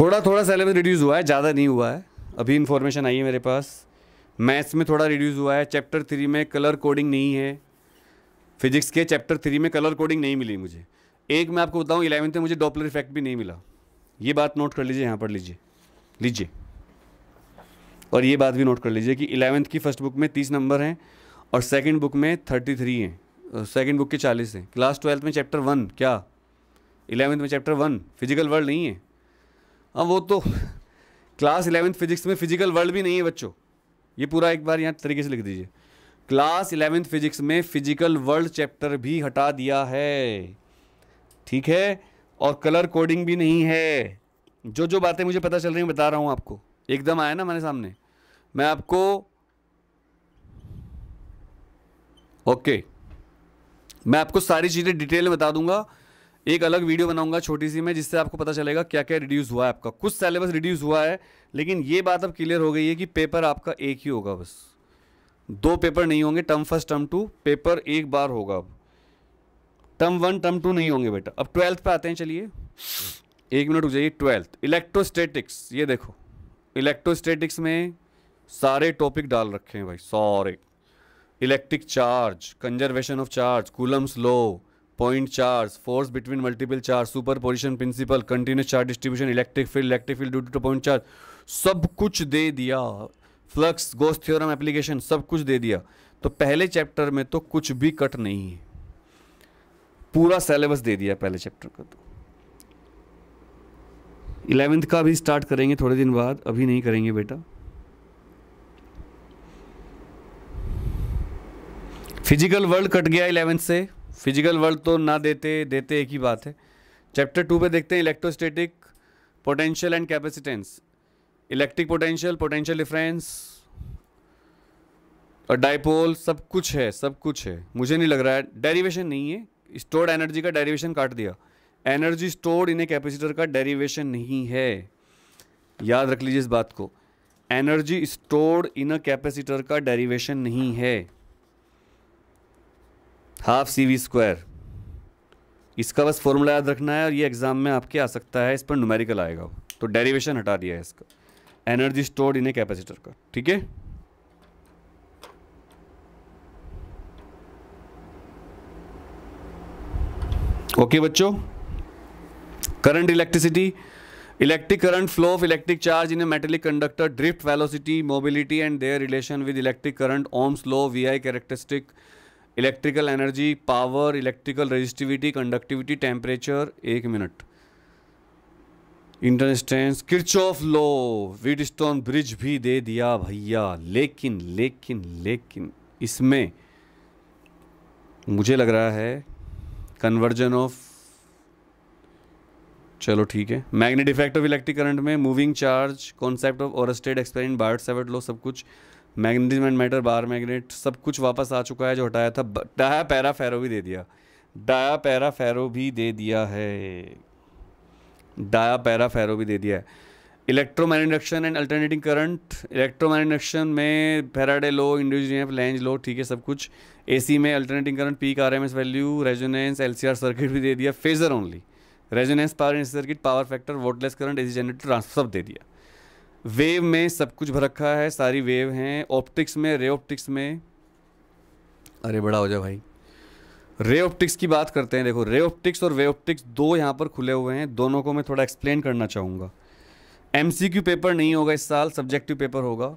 थोड़ा थोड़ा सेलेबस रिड्यूस हुआ है ज़्यादा नहीं हुआ है अभी इन्फॉर्मेशन आई है मेरे पास मैथ्स में थोड़ा रिड्यूस हुआ है चैप्टर थ्री में कलर कोडिंग नहीं है फिजिक्स के चैप्टर थ्री में कलर कोडिंग नहीं मिली मुझे एक मैं आपको बताऊँ इलेवंथ में मुझे डॉपलर इफेक्ट भी नहीं मिला ये बात नोट कर लीजिए यहाँ पर लीजिए लीजिए और ये बात भी नोट कर लीजिए कि इलेवंथ की फर्स्ट बुक में तीस नंबर हैं और सेकेंड बुक में थर्टी थ्री हैं सेकेंड बुक के चालीस हैं क्लास ट्वेल्थ में चैप्टर वन क्या इलेवंथ में चैप्टर वन फिजिकल वर्ल्ड नहीं है हाँ वो तो क्लास इलेवंथ फिजिक्स में फिजिकल वर्ल्ड भी नहीं है बच्चों ये पूरा एक बार यहाँ तरीके से लिख दीजिए क्लास इलेवेंथ फिजिक्स में फिजिकल वर्ल्ड चैप्टर भी हटा दिया है ठीक है और कलर कोडिंग भी नहीं है जो जो बातें मुझे पता चल रही हैं बता रहा हूँ आपको एकदम आया ना मेरे सामने मैं आपको ओके मैं आपको सारी चीज़ें डिटेल में बता दूंगा एक अलग वीडियो बनाऊंगा छोटी सी मैं जिससे आपको पता चलेगा क्या क्या रिड्यूस हुआ है आपका कुछ सिलेबस रिड्यूस हुआ है लेकिन ये बात अब क्लियर हो गई है कि पेपर आपका एक ही होगा बस दो पेपर नहीं होंगे term first term two paper एक बार होगा अब टर्म वन टर्म टू नहीं होंगे बेटा अब ट्वेल्थ पे आते हैं चलिए एक मिनट हो जाइए ट्वेल्थ इलेक्ट्रोस्टेटिक्स ये देखो इलेक्ट्रोस्टेटिक्स में सारे टॉपिक डाल रखे हैं भाई सॉरे electric charge conservation of charge Coulomb's law point charge force between multiple charge superposition principle continuous charge distribution electric field electric field due to point charge सब कुछ दे दिया फ्लक्स गोस थ्योरम एप्लीकेशन सब कुछ दे दिया तो पहले चैप्टर में तो कुछ भी कट नहीं है पूरा सिलेबस दे दिया पहले चैप्टर का तो इलेवेंथ का भी स्टार्ट करेंगे थोड़े दिन बाद अभी नहीं करेंगे बेटा फिजिकल वर्ल्ड कट गया इलेवेंथ से फिजिकल वर्ल्ड तो ना देते देते एक ही बात है चैप्टर टू पे देखते हैं electrostatic potential and capacitance electric potential potential difference और डाइपोल सब कुछ है सब कुछ है मुझे नहीं लग रहा है डेरिवेशन नहीं है स्टोर्ड एनर्जी का डेरिवेशन काट दिया energy stored in a capacitor का डेरिवेशन नहीं है याद रख लीजिए इस बात को energy stored in a capacitor का डेरिवेशन नहीं है हाफ सी वी स्क्वायर इसका बस फॉर्मूला याद रखना है और ये एग्ज़ाम में आपके आ सकता है इस पर नुमेरिकल आएगा तो डेरिवेशन हटा दिया है इसका energy stored in a capacitor का ठीक है ओके बच्चों current electricity electric current flow of electric charge in a metallic conductor drift velocity mobility and their relation with electric current Ohm's law V I characteristic electrical energy power electrical resistivity conductivity temperature एक minute इंटरस्टेंस Kirchhoff's law Wheatstone bridge भी दे दिया भैया लेकिन लेकिन लेकिन इसमें मुझे लग रहा है कन्वर्जन ऑफ चलो ठीक है magnet effect of electric current में moving charge concept of Oersted experiment Biot Savart law सब कुछ magnetism and matter bar magnet सब कुछ वापस आ चुका है जो हटाया था डाया पैरा फेरो भी दे दिया डाया पैरा फेरो भी दे दिया है डाया पैरा फेरो भी दे दिया है electromagnet induction and alternating current electromagnet induction में फेराडे लो इंडिविजुएफ लेंज लो ठीक है सब कुछ एसी में alternating current peak R M S value resonance LCR circuit भी दे दिया phasor only resonance power circuit power factor wattless current AC generator transfer सब दे दिया वेव में सब कुछ भर रखा है सारी वेव हैं ऑप्टिक्स में रे ऑप्टिक्स में अरे बड़ा हो जाए भाई रे ऑप्टिक्स की बात करते हैं देखो रे ऑप्टिक्स और वे ऑप्टिक्स दो यहाँ पर खुले हुए हैं दोनों को मैं थोड़ा एक्सप्लेन करना चाहूँगा एम पेपर नहीं होगा इस साल सब्जेक्टिव पेपर होगा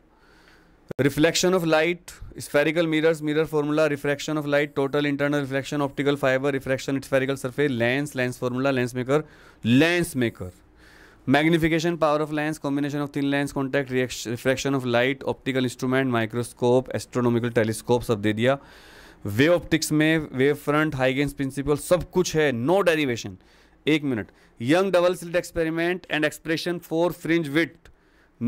reflection of light spherical mirrors mirror formula reflection of light total internal reflection optical fibre reflection spherical surface lens lens formula lens maker lens maker magnification power of lens combination of thin lens contact refraction of light optical instrument microscope astronomical telescope सब दे दिया wave optics में wave front Huygens principle सब कुछ है no derivation एक minute Young double slit experiment and expression for fringe width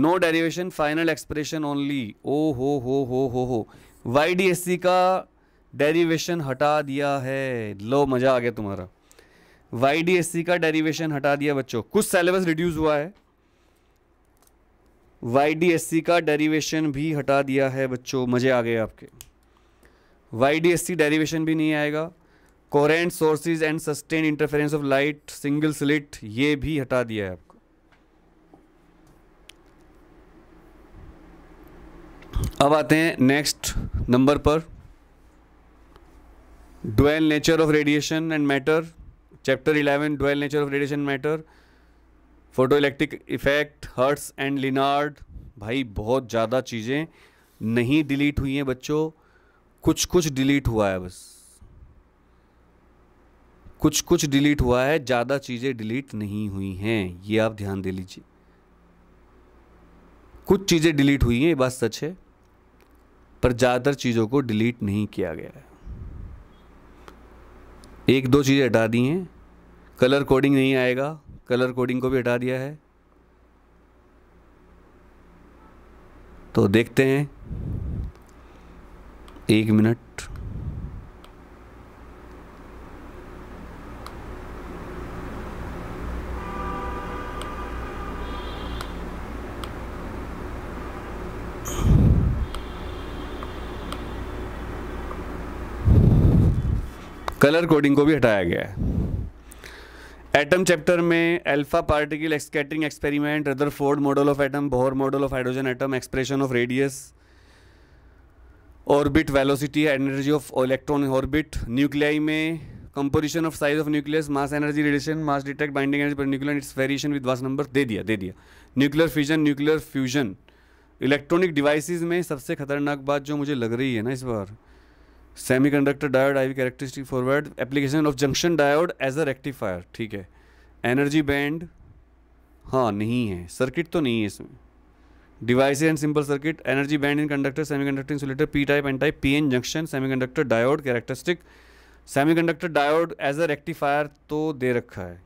no derivation final expression only ओ हो हो हो हो हो वाई डी एस सी का डेरिवेशन हटा दिया है लो मज़ा आ गया तुम्हारा वाई का डेरिवेशन हटा दिया बच्चों कुछ सेलेबस रिड्यूस हुआ है वाई का डेरिवेशन भी हटा दिया है बच्चों मज़े आ गए आपके वाई डेरिवेशन भी नहीं आएगा coherent sources and sustain interference of light single slit ये भी हटा दिया है आपको अब आते हैं नेक्स्ट नंबर पर dual nature of radiation and matter eleven 11 nature of radiation matter photo photoelectric effect Hertz and Lenard भाई बहुत ज़्यादा चीज़ें नहीं डिलीट हुई हैं बच्चों कुछ कुछ डिलीट हुआ है बस कुछ कुछ डिलीट हुआ है ज़्यादा चीज़ें डिलीट नहीं हुई हैं ये आप ध्यान दे लीजिए कुछ चीज़ें डिलीट हुई हैं ये बात सच है पर ज़्यादातर चीज़ों को डिलीट नहीं किया गया है एक दो चीज़ें हटा दी हैं कलर कोडिंग नहीं आएगा कलर कोडिंग को भी हटा दिया है तो देखते हैं एक मिनट कलर कोडिंग को भी हटाया गया है एटम चैप्टर में alpha particle scattering experiment Rutherford model of atom Bohr model of hydrogen atom expression of radius orbit velocity energy of electron orbit nuclei में composition of size of nucleus mass energy radiation mass defect binding energy पर nuclear its variation with mass number दे दिया दे दिया nuclear fusion nuclear fusion electronic devices में सबसे खतरनाक बात जो मुझे लग रही है ना इस बार semiconductor diode V characteristic forward application of junction diode as a rectifier ठीक है एनर्जी बैंड हाँ नहीं है सर्किट तो नहीं है इसमें device and simple circuit energy band in conductor semiconductor insulator P type and type P N junction semiconductor diode characteristic conductor diode as a rectifier तो दे रखा है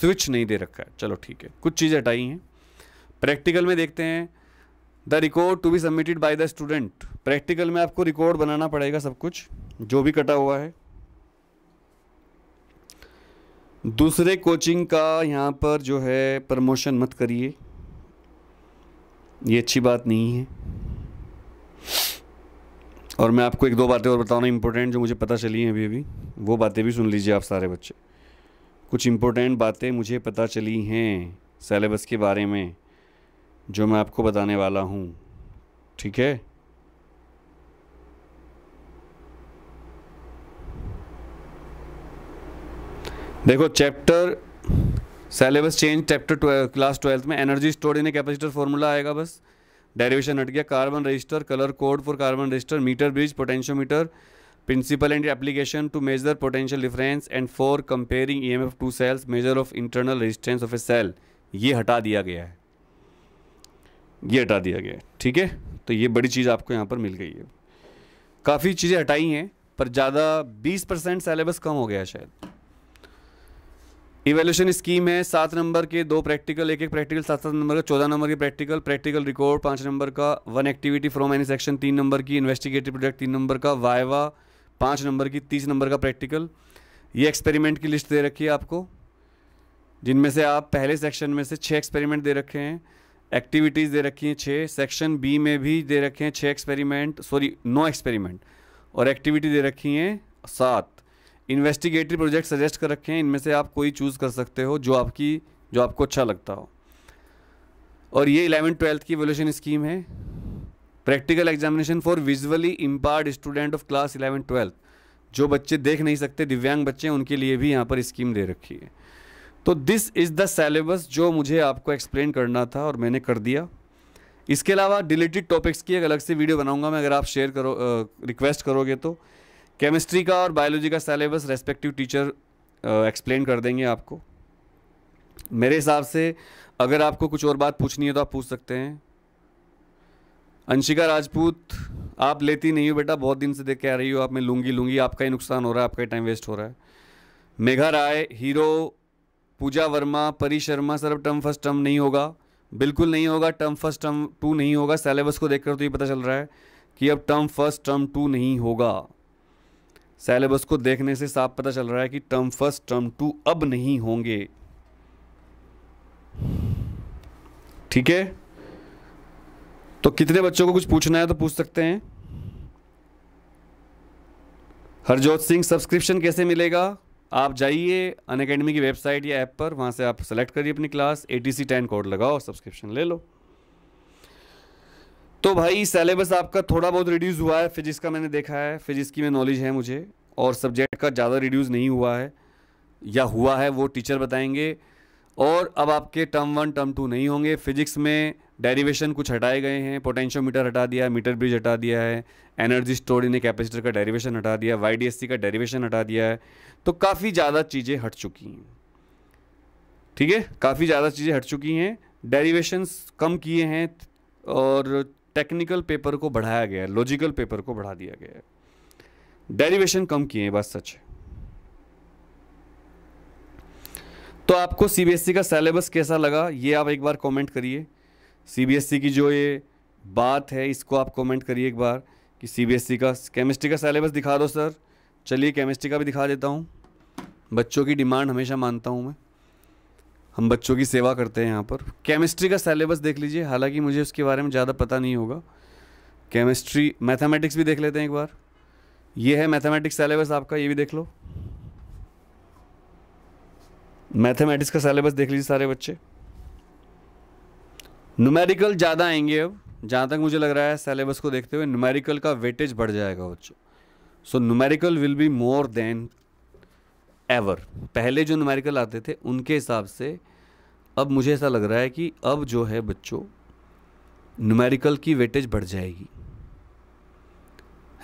स्विच नहीं दे रखा है चलो ठीक है कुछ चीज़ें हटाई हैं प्रैक्टिकल में देखते हैं the record to be submitted by the student practical में आपको रिकॉर्ड बनाना पड़ेगा सब कुछ जो भी कटा हुआ है दूसरे कोचिंग का यहाँ पर जो है प्रमोशन मत करिए ये अच्छी बात नहीं है और मैं आपको एक दो बातें और बताऊँ इम्पोर्टेंट जो मुझे पता चली हैं अभी अभी वो बातें भी सुन लीजिए आप सारे बच्चे कुछ इम्पोर्टेंट बातें मुझे पता चली हैं सेलेबस के बारे में जो मैं आपको बताने वाला हूँ ठीक है देखो chapter syllabus change chapter class twelfth में energy store in capacitor formula आएगा बस डेरिवेशन हट गया carbon resistor colour code for carbon resistor meter bridge potentiometer principle and application to measure potential difference and for comparing EMF two cells measure of internal resistance of a cell ये हटा दिया गया है ये हटा दिया गया ठीक है तो ये बड़ी चीज़ आपको यहाँ पर मिल गई है काफ़ी चीज़ें हटाई हैं पर ज़्यादा 20 परसेंट सेलेबस कम हो गया शायद इवेल्यूशन स्कीम है सात नंबर के दो प्रैक्टिकल एक एक प्रैक्टिकल सात सात नंबर का चौदह नंबर के प्रैक्टिकल प्रैक्टिकल रिकॉर्ड पाँच नंबर का one activity from any section तीन नंबर की इन्वेस्टिगेटिव प्रोजेक्ट तीन नंबर का वायवा पाँच नंबर की तीस नंबर का प्रैक्टिकल ये एक्सपेरिमेंट की लिस्ट दे रखी है आपको जिनमें से आप पहले सेक्शन में से छः एक्सपेरिमेंट दे रखे हैं एक्टिविटीज़ दे रखी हैं छः सेक्शन बी में भी दे रखे हैं छः एक्सपेरिमेंट सॉरी नौ एक्सपेरिमेंट और एक्टिविटी दे रखी हैं सात इन्वेस्टिगेटिव प्रोजेक्ट सजेस्ट कर रखे हैं इनमें से आप कोई चूज़ कर सकते हो जो आपकी जो आपको अच्छा लगता हो और ये इलेवन ट्वेल्थ की वोल्यूशन स्कीम है practical examination for visually impaired student of class eleven twelfth जो बच्चे देख नहीं सकते दिव्यांग बच्चे उनके लिए भी यहाँ पर स्कीम दे रखी है तो दिस इज़ द सेलेबस जो मुझे आपको एक्सप्लेन करना था और मैंने कर दिया इसके अलावा डिलेटेड टॉपिक्स की एक अलग से वीडियो बनाऊंगा मैं अगर आप शेयर करो रिक्वेस्ट करोगे तो केमिस्ट्री का और बायोलॉजी का सेलेबस रेस्पेक्टिव टीचर एक्सप्लेन कर देंगे आपको मेरे हिसाब से अगर आपको कुछ और बात पूछनी है तो आप पूछ सकते हैं अंशिका राजपूत आप लेती नहीं हो बेटा बहुत दिन से देख के आ रही हो आप मैं लूँगी लूँगी आपका ही नुकसान हो रहा है आपका ही टाइम वेस्ट हो रहा है Megha Rai hero Puja Verma Pari Sharma sir term first term नहीं होगा बिल्कुल नहीं होगा टर्म फर्स्ट टर्म टू नहीं होगा सेलेबस को देखकर तो ये पता चल रहा है कि अब टर्म फर्स्ट टर्म टू नहीं होगा सेलेबस को देखने से साफ पता चल रहा है कि टर्म फर्स्ट टर्म टू अब नहीं होंगे ठीक है तो कितने बच्चों को कुछ पूछना है तो पूछ सकते हैं हरजोत सिंह सब्सक्रिप्शन कैसे मिलेगा आप जाइए अन अकेडमी की वेबसाइट या ऐप पर वहाँ से आप सेलेक्ट करिए अपनी class A T C ten code लगाओ सब्सक्रिप्शन ले लो तो भाई सेलेबस आपका थोड़ा बहुत रिड्यूस हुआ है फिजिक्स का मैंने देखा है फिजिक्स की में नॉलेज है मुझे और सब्जेक्ट का ज़्यादा रिड्यूस नहीं हुआ है या हुआ है वो टीचर बताएंगे और अब आपके टर्म वन टर्म टू नहीं होंगे फिजिक्स में डेरिवेशन कुछ हटाए गए हैं पोटेंशियोमीटर हटा दिया मीटर ब्रिज हटा दिया है एनर्जी स्टोर इन कैपेसिटर का डेरिवेशन हटा दिया वाई का डेरिवेशन हटा दिया है तो काफ़ी ज़्यादा चीज़ें हट चुकी हैं ठीक है काफ़ी ज़्यादा चीज़ें हट चुकी हैं डेरिवेशंस कम किए हैं और टेक्निकल पेपर को बढ़ाया गया है लॉजिकल पेपर को बढ़ा दिया गया है डेरिवेशन कम किए हैं बस सच है तो आपको सीबीएसई e का सिलेबस कैसा लगा ये आप एक बार कमेंट करिए सीबीएसई e की जो ये बात है इसको आप कमेंट करिए एक बार कि सीबीएसई e का केमिस्ट्री का सिलेबस दिखा दो सर चलिए केमिस्ट्री का भी दिखा देता हूँ बच्चों की डिमांड हमेशा मानता हूँ मैं हम बच्चों की सेवा करते हैं यहाँ पर केमिस्ट्री का सिलेबस देख लीजिए हालांकि मुझे उसके बारे में ज़्यादा पता नहीं होगा केमिस्ट्री मैथमेटिक्स भी देख लेते हैं एक बार ये है मैथमेटिक्स सिलेबस आपका ये भी देख लो मैथमेटिक्स का सिलेबस देख लीजिए सारे बच्चे नुमेरिकल ज़्यादा आएंगे अब जहाँ तक मुझे लग रहा है सिलेबस को देखते हुए न्यूमेरिकल का वेटेज बढ़ जाएगा बच्चों so numerical will be more than ever पहले जो नुमेरिकल आते थे उनके हिसाब से अब मुझे ऐसा लग रहा है कि अब जो है बच्चों नुमेरिकल की वेटेज बढ़ जाएगी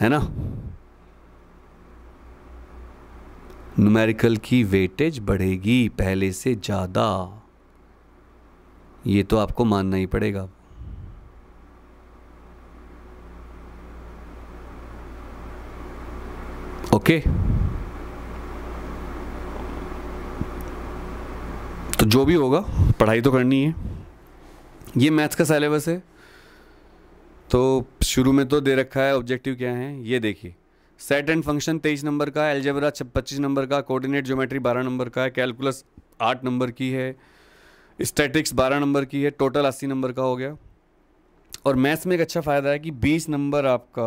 है ना न्यूमेरिकल की वेटेज बढ़ेगी पहले से ज़्यादा ये तो आपको मानना ही पड़ेगा ओके तो जो भी होगा पढ़ाई तो करनी है ये मैथ्स का सिलेबस है तो शुरू में तो दे रखा है ऑब्जेक्टिव क्या है ये देखिए सेट एंड फंक्शन तेईस नंबर का एल्जेबरा पच्चीस नंबर का कोऑर्डिनेट ज्योमेट्री बारह नंबर का है कैलकुलस आठ नंबर की है स्टैटिक्स बारह नंबर की है टोटल अस्सी नंबर का हो गया और मैथ्स में एक अच्छा फ़ायदा है कि बीस नंबर आपका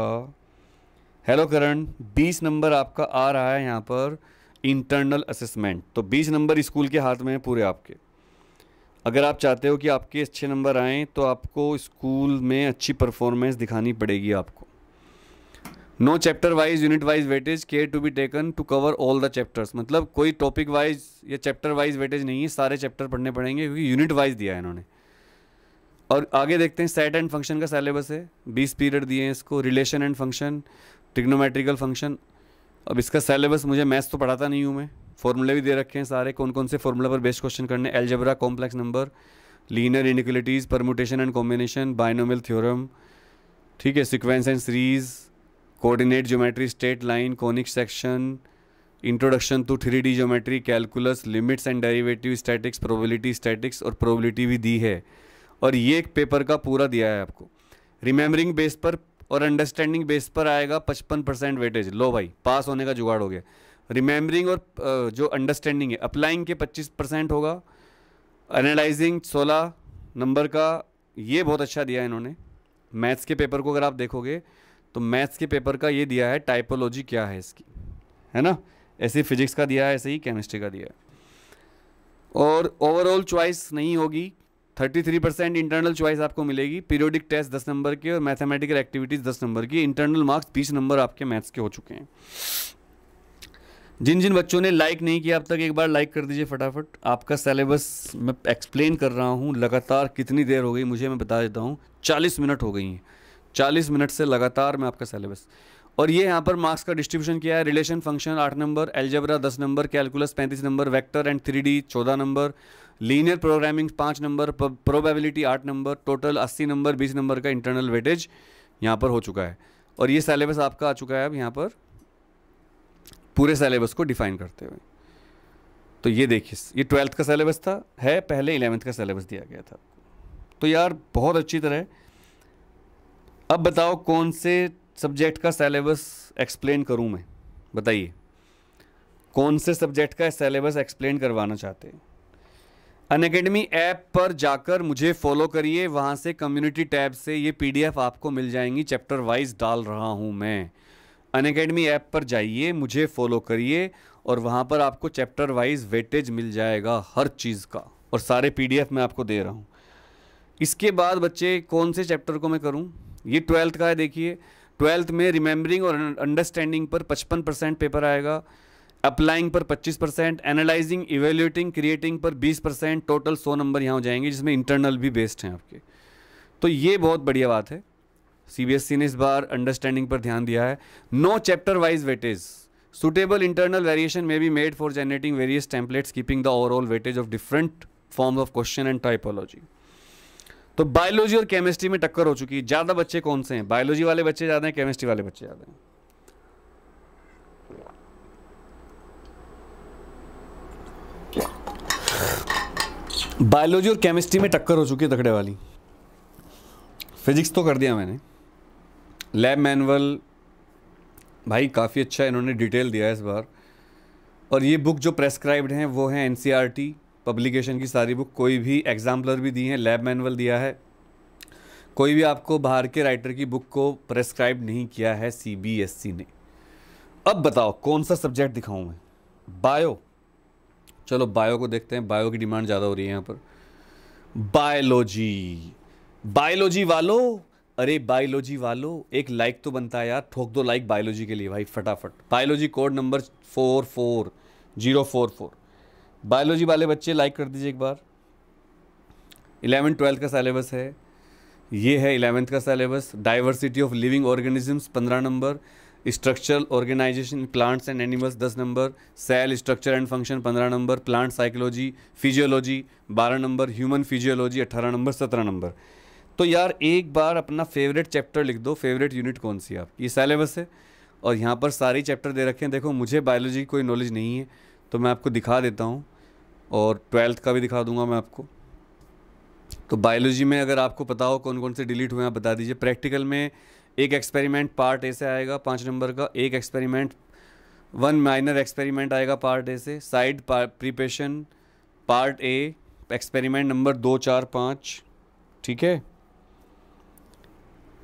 हेलो करण बीस नंबर आपका आ रहा है यहाँ पर इंटरनल असेसमेंट तो बीस नंबर स्कूल के हाथ में है पूरे आपके अगर आप चाहते हो कि आपके अच्छे नंबर आएँ तो आपको स्कूल में अच्छी परफॉर्मेंस दिखानी पड़ेगी आपको no chapter wise unit wise weightage care to be taken to cover all the chapters मतलब कोई टॉपिक वाइज या चैप्टर वाइज वेटेज नहीं है सारे चैप्टर पढ़ने पड़ेंगे क्योंकि यूनिट वाइज दिया है इन्होंने और आगे देखते हैं सेट एंड फंक्शन का सिलेबस है बीस पीरियड दिए हैं इसको relation and function trigonometrical function अब इसका सिलेबस मुझे मैथ्स तो पढ़ाता नहीं हूँ मैं फॉर्मूले भी दे रखे हैं सारे कौन कौन से फॉर्मूले पर बेस्ट क्वेश्चन करने algebra complex number linear inequalities permutation and combination binomial theorem ठीक है sequence and series coordinate geometry straight line conic section introduction to three D geometry calculus limits and derivative statistics probability statistics और probability भी दी है और ये एक paper का पूरा दिया है आपको रिमेम्बरिंग बेस पर और अंडरस्टैंडिंग बेस पर आएगा पचपन परसेंट वेटेज लो भाई पास होने का जुगाड़ हो गया रिमेम्बरिंग और जो अंडरस्टैंडिंग है अप्लाइंग के पच्चीस परसेंट होगा एनालाइजिंग सोलह नंबर का ये बहुत अच्छा दिया इन्होंने मैथ्स के पेपर को अगर आप देखोगे तो मैथ्स के पेपर का ये दिया है टाइपोलॉजी क्या है इसकी है ना ऐसे ही फिजिक्स का दिया है ऐसे ही केमिस्ट्री का दिया है और ओवरऑल चॉइस नहीं होगी 33 परसेंट इंटरनल चॉइस आपको मिलेगी पीरियोडिक टेस्ट 10 नंबर के और मैथमेटिकल एक्टिविटीज़ 10 नंबर की इंटरनल मार्क्स 20 नंबर आपके मैथ्स के हो चुके हैं जिन जिन बच्चों ने लाइक नहीं किया अब तक एक बार लाइक कर दीजिए फटाफट आपका सिलेबस मैं एक्सप्लेन कर रहा हूँ लगातार कितनी देर हो गई मुझे मैं बता देता हूँ चालीस मिनट हो गई हैं चालीस मिनट से लगातार मैं आपका सिलेबस और ये यहाँ पर मार्क्स का डिस्ट्रीब्यूशन किया है रिलेशन फंक्शन आठ नंबर एल्जेब्रा दस नंबर कैलकुलस पैंतीस number vector and three D चौदह नंबर लीनियर प्रोग्रामिंग पाँच नंबर प्रोबेबिलिटी आठ नंबर टोटल अस्सी नंबर बीस नंबर का इंटरनल वेटेज यहाँ पर हो चुका है और ये सिलेबस आपका आ चुका है अब यहाँ पर पूरे सिलेबस को डिफाइन करते हुए तो ये देखिए ये ट्वेल्थ का सिलेबस था है पहले इलेवेंथ का सिलेबस दिया गया था तो यार बहुत अच्छी तरह अब बताओ कौन से सब्जेक्ट का सेलेबस एक्सप्लेन करूँ मैं बताइए कौन से सब्जेक्ट का सेलेबस एक्सप्लेन करवाना चाहते हैं अनकेडमी ऐप पर जाकर मुझे फॉलो करिए वहाँ से कम्युनिटी टैब से ये पीडीएफ आपको मिल जाएंगी चैप्टर वाइज डाल रहा हूँ मैं अनकेडमी ऐप पर जाइए मुझे फॉलो करिए और वहाँ पर आपको चैप्टर वाइज वेटेज मिल जाएगा हर चीज़ का और सारे पी मैं आपको दे रहा हूँ इसके बाद बच्चे कौन से चैप्टर को मैं करूँ ये ट्वेल्थ का है देखिए ट्वेल्थ में रिमेंबरिंग और अंडरस्टैंडिंग पर पचपन परसेंट पेपर आएगा अप्लाइंग पर 25 परसेंट एनालाइजिंग इवेल्यूटिंग क्रिएटिंग पर 20 परसेंट टोटल सौ नंबर यहाँ हो जाएंगे जिसमें इंटरनल भी बेस्ड हैं आपके तो ये बहुत बढ़िया बात है सी e ने इस बार अंडरस्टैंडिंग पर ध्यान दिया है no chapter wise weightage suitable internal variation में be made for generating various templates keeping the overall weightage of different forms of question and typology तो बायोलॉजी और केमिस्ट्री में टक्कर हो चुकी है ज़्यादा बच्चे कौन से हैं बायोलॉजी वाले बच्चे ज़्यादा हैं केमिस्ट्री वाले बच्चे ज़्यादा हैं बायोलॉजी और केमिस्ट्री में टक्कर हो चुकी है तकड़े वाली फिजिक्स तो कर दिया मैंने लैब मैनुअल भाई काफ़ी अच्छा इन्होंने डिटेल दिया है इस बार और ये बुक जो प्रेस्क्राइब्ड हैं वो हैं एन पब्लिकेशन की सारी बुक कोई भी एग्जाम्पलर भी दी हैं लैब मैनुअल दिया है कोई भी आपको बाहर के राइटर की बुक को प्रेस्क्राइब नहीं किया है सीबीएसई e ने अब बताओ कौन सा सब्जेक्ट दिखाऊं मैं बायो चलो बायो को देखते हैं बायो की डिमांड ज़्यादा हो रही है यहाँ पर बायोलॉजी बायोलॉजी वालो अरे बायोलॉजी वालो एक लाइक तो बनता है यार ठोक दो लाइक बायोलॉजी के लिए भाई फटाफट biology code number four four zero four four biology वाले बच्चे लाइक कर दीजिए एक बार इलेवन ट्वेल्थ का सेलेबस है ये है इलेवेंथ का syllabus diversity of living organisms पंद्रह number structural organisation plants and animals दस number cell structure and function पंद्रह नंबर प्लांट साइकोलॉजी फिजियोलॉजी बारह नंबर ह्यूमन फिजियोलॉजी अट्ठारह नंबर सत्रह नंबर तो यार एक बार अपना फेवरेट चैप्टर लिख दो फेवरेट यूनिट कौन सी आप ये सेलेबस है और यहाँ पर सारी चैप्टर दे रखे हैं देखो मुझे बायोलॉजी कोई नॉलेज नहीं है तो मैं आपको दिखा देता हूँ और ट्वेल्थ का भी दिखा दूंगा मैं आपको तो बायोलॉजी में अगर आपको पता हो कौन कौन से डिलीट हुए आप बता दीजिए प्रैक्टिकल में एक एक्सपेरिमेंट पार्ट ए से आएगा पाँच नंबर का एक एक्सपेरिमेंट वन माइनर एक्सपेरिमेंट आएगा पार्ट ए से slide preparation part A experiment number दो चार पाँच ठीक है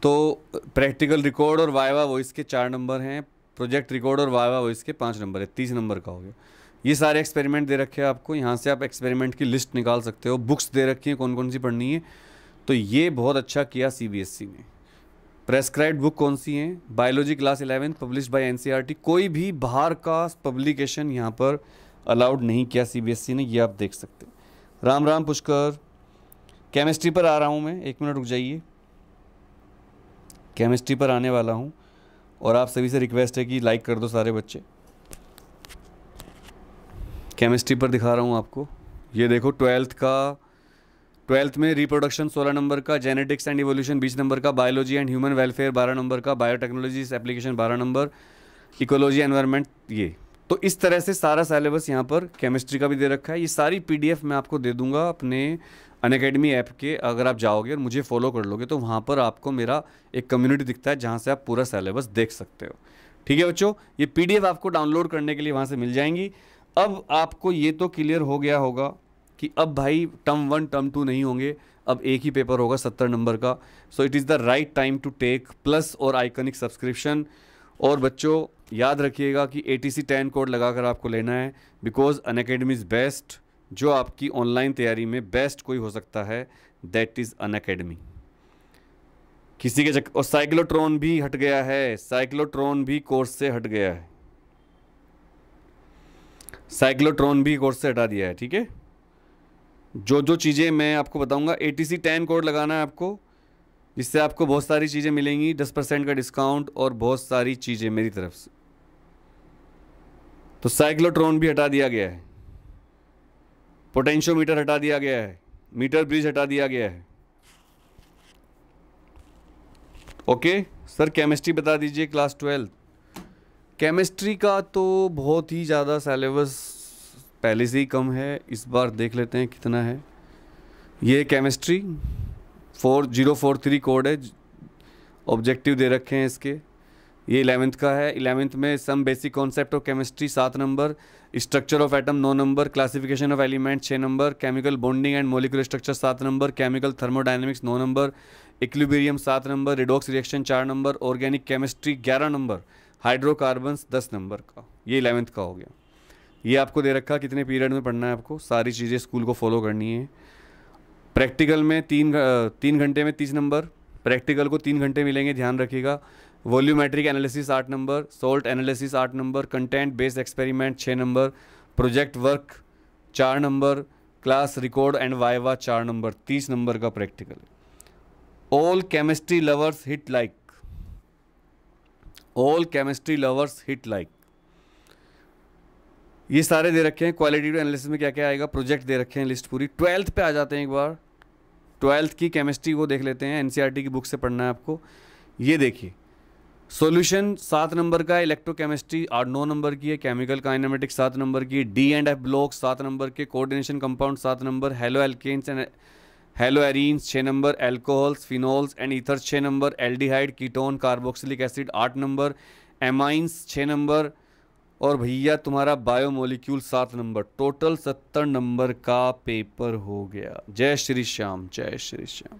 तो प्रैक्टिकल रिकॉर्ड और वाइवा वॉइस के चार नंबर हैं प्रोजेक्ट रिकॉर्ड और वाइवा वॉइस के पाँच नंबर है तीस नंबर का हो गया ये सारे एक्सपेरिमेंट दे रखे हैं आपको यहाँ से आप एक्सपेरिमेंट की लिस्ट निकाल सकते हो बुक्स दे रखी हैं कौन कौन सी पढ़नी है तो ये बहुत अच्छा किया सी बी एस सी ने प्रेस्क्राइब बुक कौन सी हैं biology class eleventh publish R T कोई भी बाहर का पब्लिकेशन यहाँ पर अलाउड नहीं किया सी e ने ये आप देख सकते राम राम पुष्कर केमिस्ट्री पर आ रहा हूँ मैं एक मिनट रुक जाइए केमिस्ट्री पर आने वाला हूँ और आप सभी से रिक्वेस्ट है कि लाइक कर दो सारे बच्चे केमिस्ट्री पर दिखा रहा हूँ आपको ये देखो ट्वेल्थ का ट्वेल्थ में रिप्रोडक्शन सोलह नंबर का जेनेटिक्स एंड इवोल्यूशन बीस नंबर का बायोलॉजी एंड ह्यूमन वेलफेयर बारह नंबर का बायोटेक्नोलॉजी एप्लीकेशन बारह नंबर इकोलॉजी एनवायरमेंट ये तो इस तरह से सारा सिलेबस यहाँ पर केमिस्ट्री का भी दे रखा है ये सारी पी मैं आपको दे दूंगा अपने अन अकेडमी ऐप के अगर आप जाओगे और मुझे फॉलो कर लोगे तो वहाँ पर आपको मेरा एक कम्युनिटी दिखता है जहाँ से आप पूरा सिलेबस देख सकते हो ठीक है बच्चों ये पीडीएफ आपको डाउनलोड करने के लिए वहाँ से मिल जाएंगी अब आपको ये तो क्लियर हो गया होगा कि अब भाई टर्म वन टर्म टू नहीं होंगे अब एक ही पेपर होगा सत्तर नंबर का so it is the right time to take plus और आइकनिक सब्सक्रिप्शन और बच्चों याद रखिएगा कि A T C ten code लगाकर आपको लेना है because Unacademy is best जो आपकी ऑनलाइन तैयारी में बेस्ट कोई हो सकता है दैट इज़ अन अकेडमी किसी के चक और साइक्लोट्रॉन भी हट गया है साइक्लोट्रॉन भी कोर्स से हट गया है साइक्लोट्रॉन भी कोर्स से हटा दिया है ठीक है जो जो चीज़ें मैं आपको बताऊंगा A T C ten code लगाना है आपको जिससे आपको बहुत सारी चीज़ें मिलेंगी दस परसेंट का डिस्काउंट और बहुत सारी चीज़ें मेरी तरफ से तो साइक्लोट्रॉन भी हटा दिया गया है पोटेंशियोमीटर हटा दिया गया है मीटर ब्रिज हटा दिया गया है ओके सर केमिस्ट्री बता दीजिए क्लास ट्वेल्थ केमिस्ट्री का तो बहुत ही ज़्यादा सेलेबस पहले से ही कम है इस बार देख लेते हैं कितना है ये chemistry four zero four three code है ऑब्जेक्टिव दे रखे हैं इसके ये इलेवेंथ का है इलेवेंथ में some basic concept of chemistry सात नंबर स्ट्रक्चर ऑफ एटम नौ नंबर क्लासिफिकेशन ऑफ एलिमेंट छः number chemical bonding and molecular structure सात नंबर केमिकल थर्मोडाइनमिक्स नौ नंबर इक्लिबेरियम सात नंबर रिडोक्स रिएक्शन चार नंबर ऑर्गेनिक केमिस्ट्री ग्यारह number hydrocarbons दस number का ये इलेवेंथ का हो गया ये आपको दे रखा कितने पीरियड में पढ़ना है आपको सारी चीज़ें स्कूल को फॉलो करनी है प्रैक्टिकल में तीन तीन घंटे में तीस नंबर प्रैक्टिकल को तीन घंटे मिलेंगे ध्यान रखिएगा वॉल्यूमेट्रिक एनालिसिस आठ नंबर सॉल्ट एनालिसिस आठ नंबर कंटेंट बेस्ड एक्सपेरिमेंट छः नंबर प्रोजेक्ट वर्क चार number class record and viva चार नंबर तीस नंबर का practical all chemistry lovers hit like all chemistry lovers hit like ये सारे दे रखे हैं क्वालिटेटिव एनालिसिस में क्या क्या आएगा प्रोजेक्ट दे रखे हैं लिस्ट पूरी ट्वेल्थ पे आ जाते हैं एक बार ट्वेल्थ की केमिस्ट्री वो देख लेते हैं एन e की बुक से पढ़ना है आपको ये देखिए सॉल्यूशन सात नंबर का इलेक्ट्रोकेमिस्ट्री आठ नौ नंबर की है केमिकल काइनामेटिक्स सात नंबर की डी एंड एफ ब्लॉक सात नंबर के कोऑर्डिनेशन कंपाउंड सात number haloalkanes and haloarenes छः number alcohols phenols and ethers छः number aldehyde ketone carboxylic acid आठ नंबर एमाइंस छः नंबर और भैया तुम्हारा बायोमोलिक्यूल सात नंबर टोटल सत्तर नंबर का पेपर हो गया जय श्री श्याम जय श्री श्याम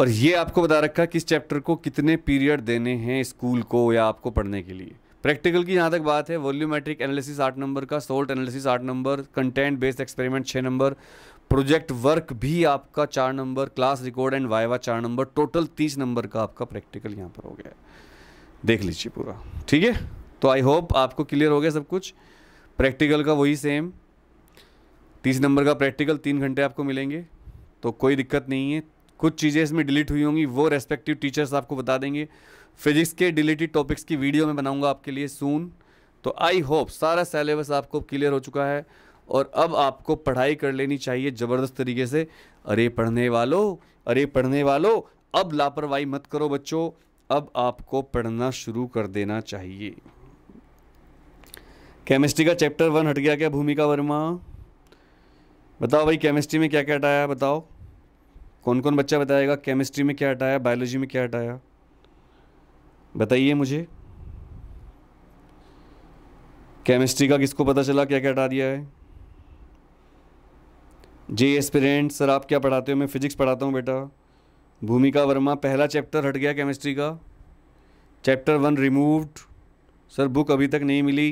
और ये आपको बता रखा कि इस चैप्टर को कितने पीरियड देने हैं स्कूल को या आपको पढ़ने के लिए प्रैक्टिकल की जहाँ तक बात है वॉल्यूमेट्रिक एनालिसिस आठ नंबर का सोल्ट एनालिसिस आठ नंबर कंटेंट बेस्ड एक्सपेरिमेंट छः नंबर प्रोजेक्ट वर्क भी आपका चार number class record and viva चार नंबर टोटल तीस नंबर का आपका प्रैक्टिकल यहाँ पर हो गया है देख लीजिए पूरा ठीक है तो आई होप आपको क्लियर हो गया सब कुछ प्रैक्टिकल का वही सेम तीस नंबर का प्रैक्टिकल तीन घंटे आपको मिलेंगे तो कोई दिक्कत नहीं है कुछ चीज़ें इसमें डिलीट हुई होंगी वो रेस्पेक्टिव टीचर्स आपको बता देंगे फिजिक्स के डिलीटेड टॉपिक्स की वीडियो मैं बनाऊंगा आपके लिए सून तो आई होप सारा सेलेबस आपको क्लियर हो चुका है और अब आपको पढ़ाई कर लेनी चाहिए ज़बरदस्त तरीके से अरे पढ़ने वालों अरे पढ़ने वालों अब लापरवाही मत करो बच्चों अब आपको पढ़ना शुरू कर देना चाहिए केमिस्ट्री का चैप्टर वन हट गया क्या भूमिका वर्मा बताओ भाई केमिस्ट्री में क्या क्या हटाया बताओ कौन कौन बच्चा बताएगा केमिस्ट्री में क्या हटाया बायोलॉजी में क्या हटाया बताइए मुझे केमिस्ट्री का किसको पता चला क्या क्या हटा दिया है जे एस्पिरेंट सर आप क्या पढ़ाते हो मैं फ़िज़िक्स पढ़ाता हूँ बेटा भूमिका वर्मा पहला चैप्टर हट गया केमिस्ट्री का chapter one removed sir book अभी तक नहीं मिली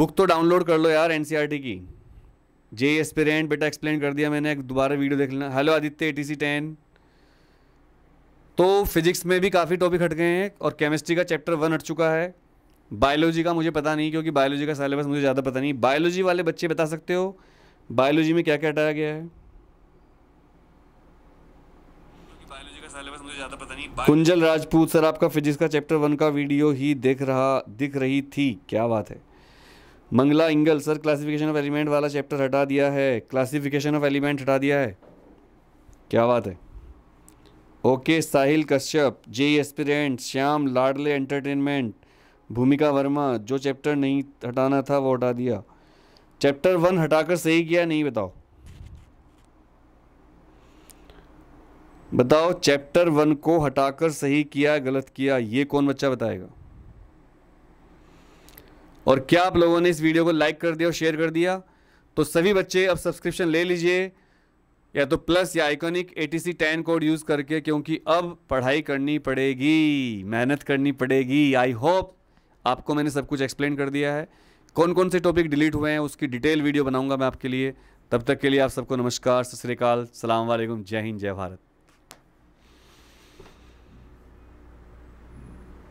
बुक तो डाउनलोड कर लो यार एन e की जे एस्पिरेंट बेटा एक्सप्लेन कर दिया मैंने दोबारा वीडियो देख लेना hello Aditya A T C ten तो फिजिक्स में भी काफ़ी टॉपिक हट गए हैं और केमिस्ट्री का चैप्टर वन हट चुका है बायोलॉजी का मुझे पता नहीं क्योंकि बायोलॉजी का सिलेबस मुझे ज़्यादा पता नहीं बायोलॉजी वाले बच्चे बता सकते हो बायोलॉजी में क्या क्या हटाया गया है कुंजल राजपूत सर आपका फिजिक्स का चैप्टर वन का वीडियो ही दिख रहा दिख रही थी क्या बात है Mangla Ingle sir classification of element वाला चैप्टर हटा दिया है क्लासिफिकेशन ऑफ एलिमेंट हटा दिया है क्या बात है okay Sahil Kashyap J aspirant Shyam Ladle entertainment भूमिका वर्मा जो चैप्टर नहीं हटाना था वो हटा दिया चैप्टर वन हटाकर सही किया नहीं बताओ बताओ चैप्टर वन को हटाकर सही किया गलत किया ये कौन बच्चा बताएगा और क्या आप लोगों ने इस वीडियो को लाइक कर दिया और शेयर कर दिया तो सभी बच्चे अब सब्सक्रिप्शन ले लीजिए या तो प्लस या iconic ATC ten code use करके क्योंकि अब पढ़ाई करनी पड़ेगी मेहनत करनी पड़ेगी आई होप आपको मैंने सब कुछ एक्सप्लेन कर दिया है कौन कौन से टॉपिक डिलीट हुए हैं उसकी डिटेल वीडियो बनाऊंगा मैं आपके लिए तब तक के लिए आप सबको नमस्कार सत श्रीकाल सलाम वालेकुम जय हिंद जय भारत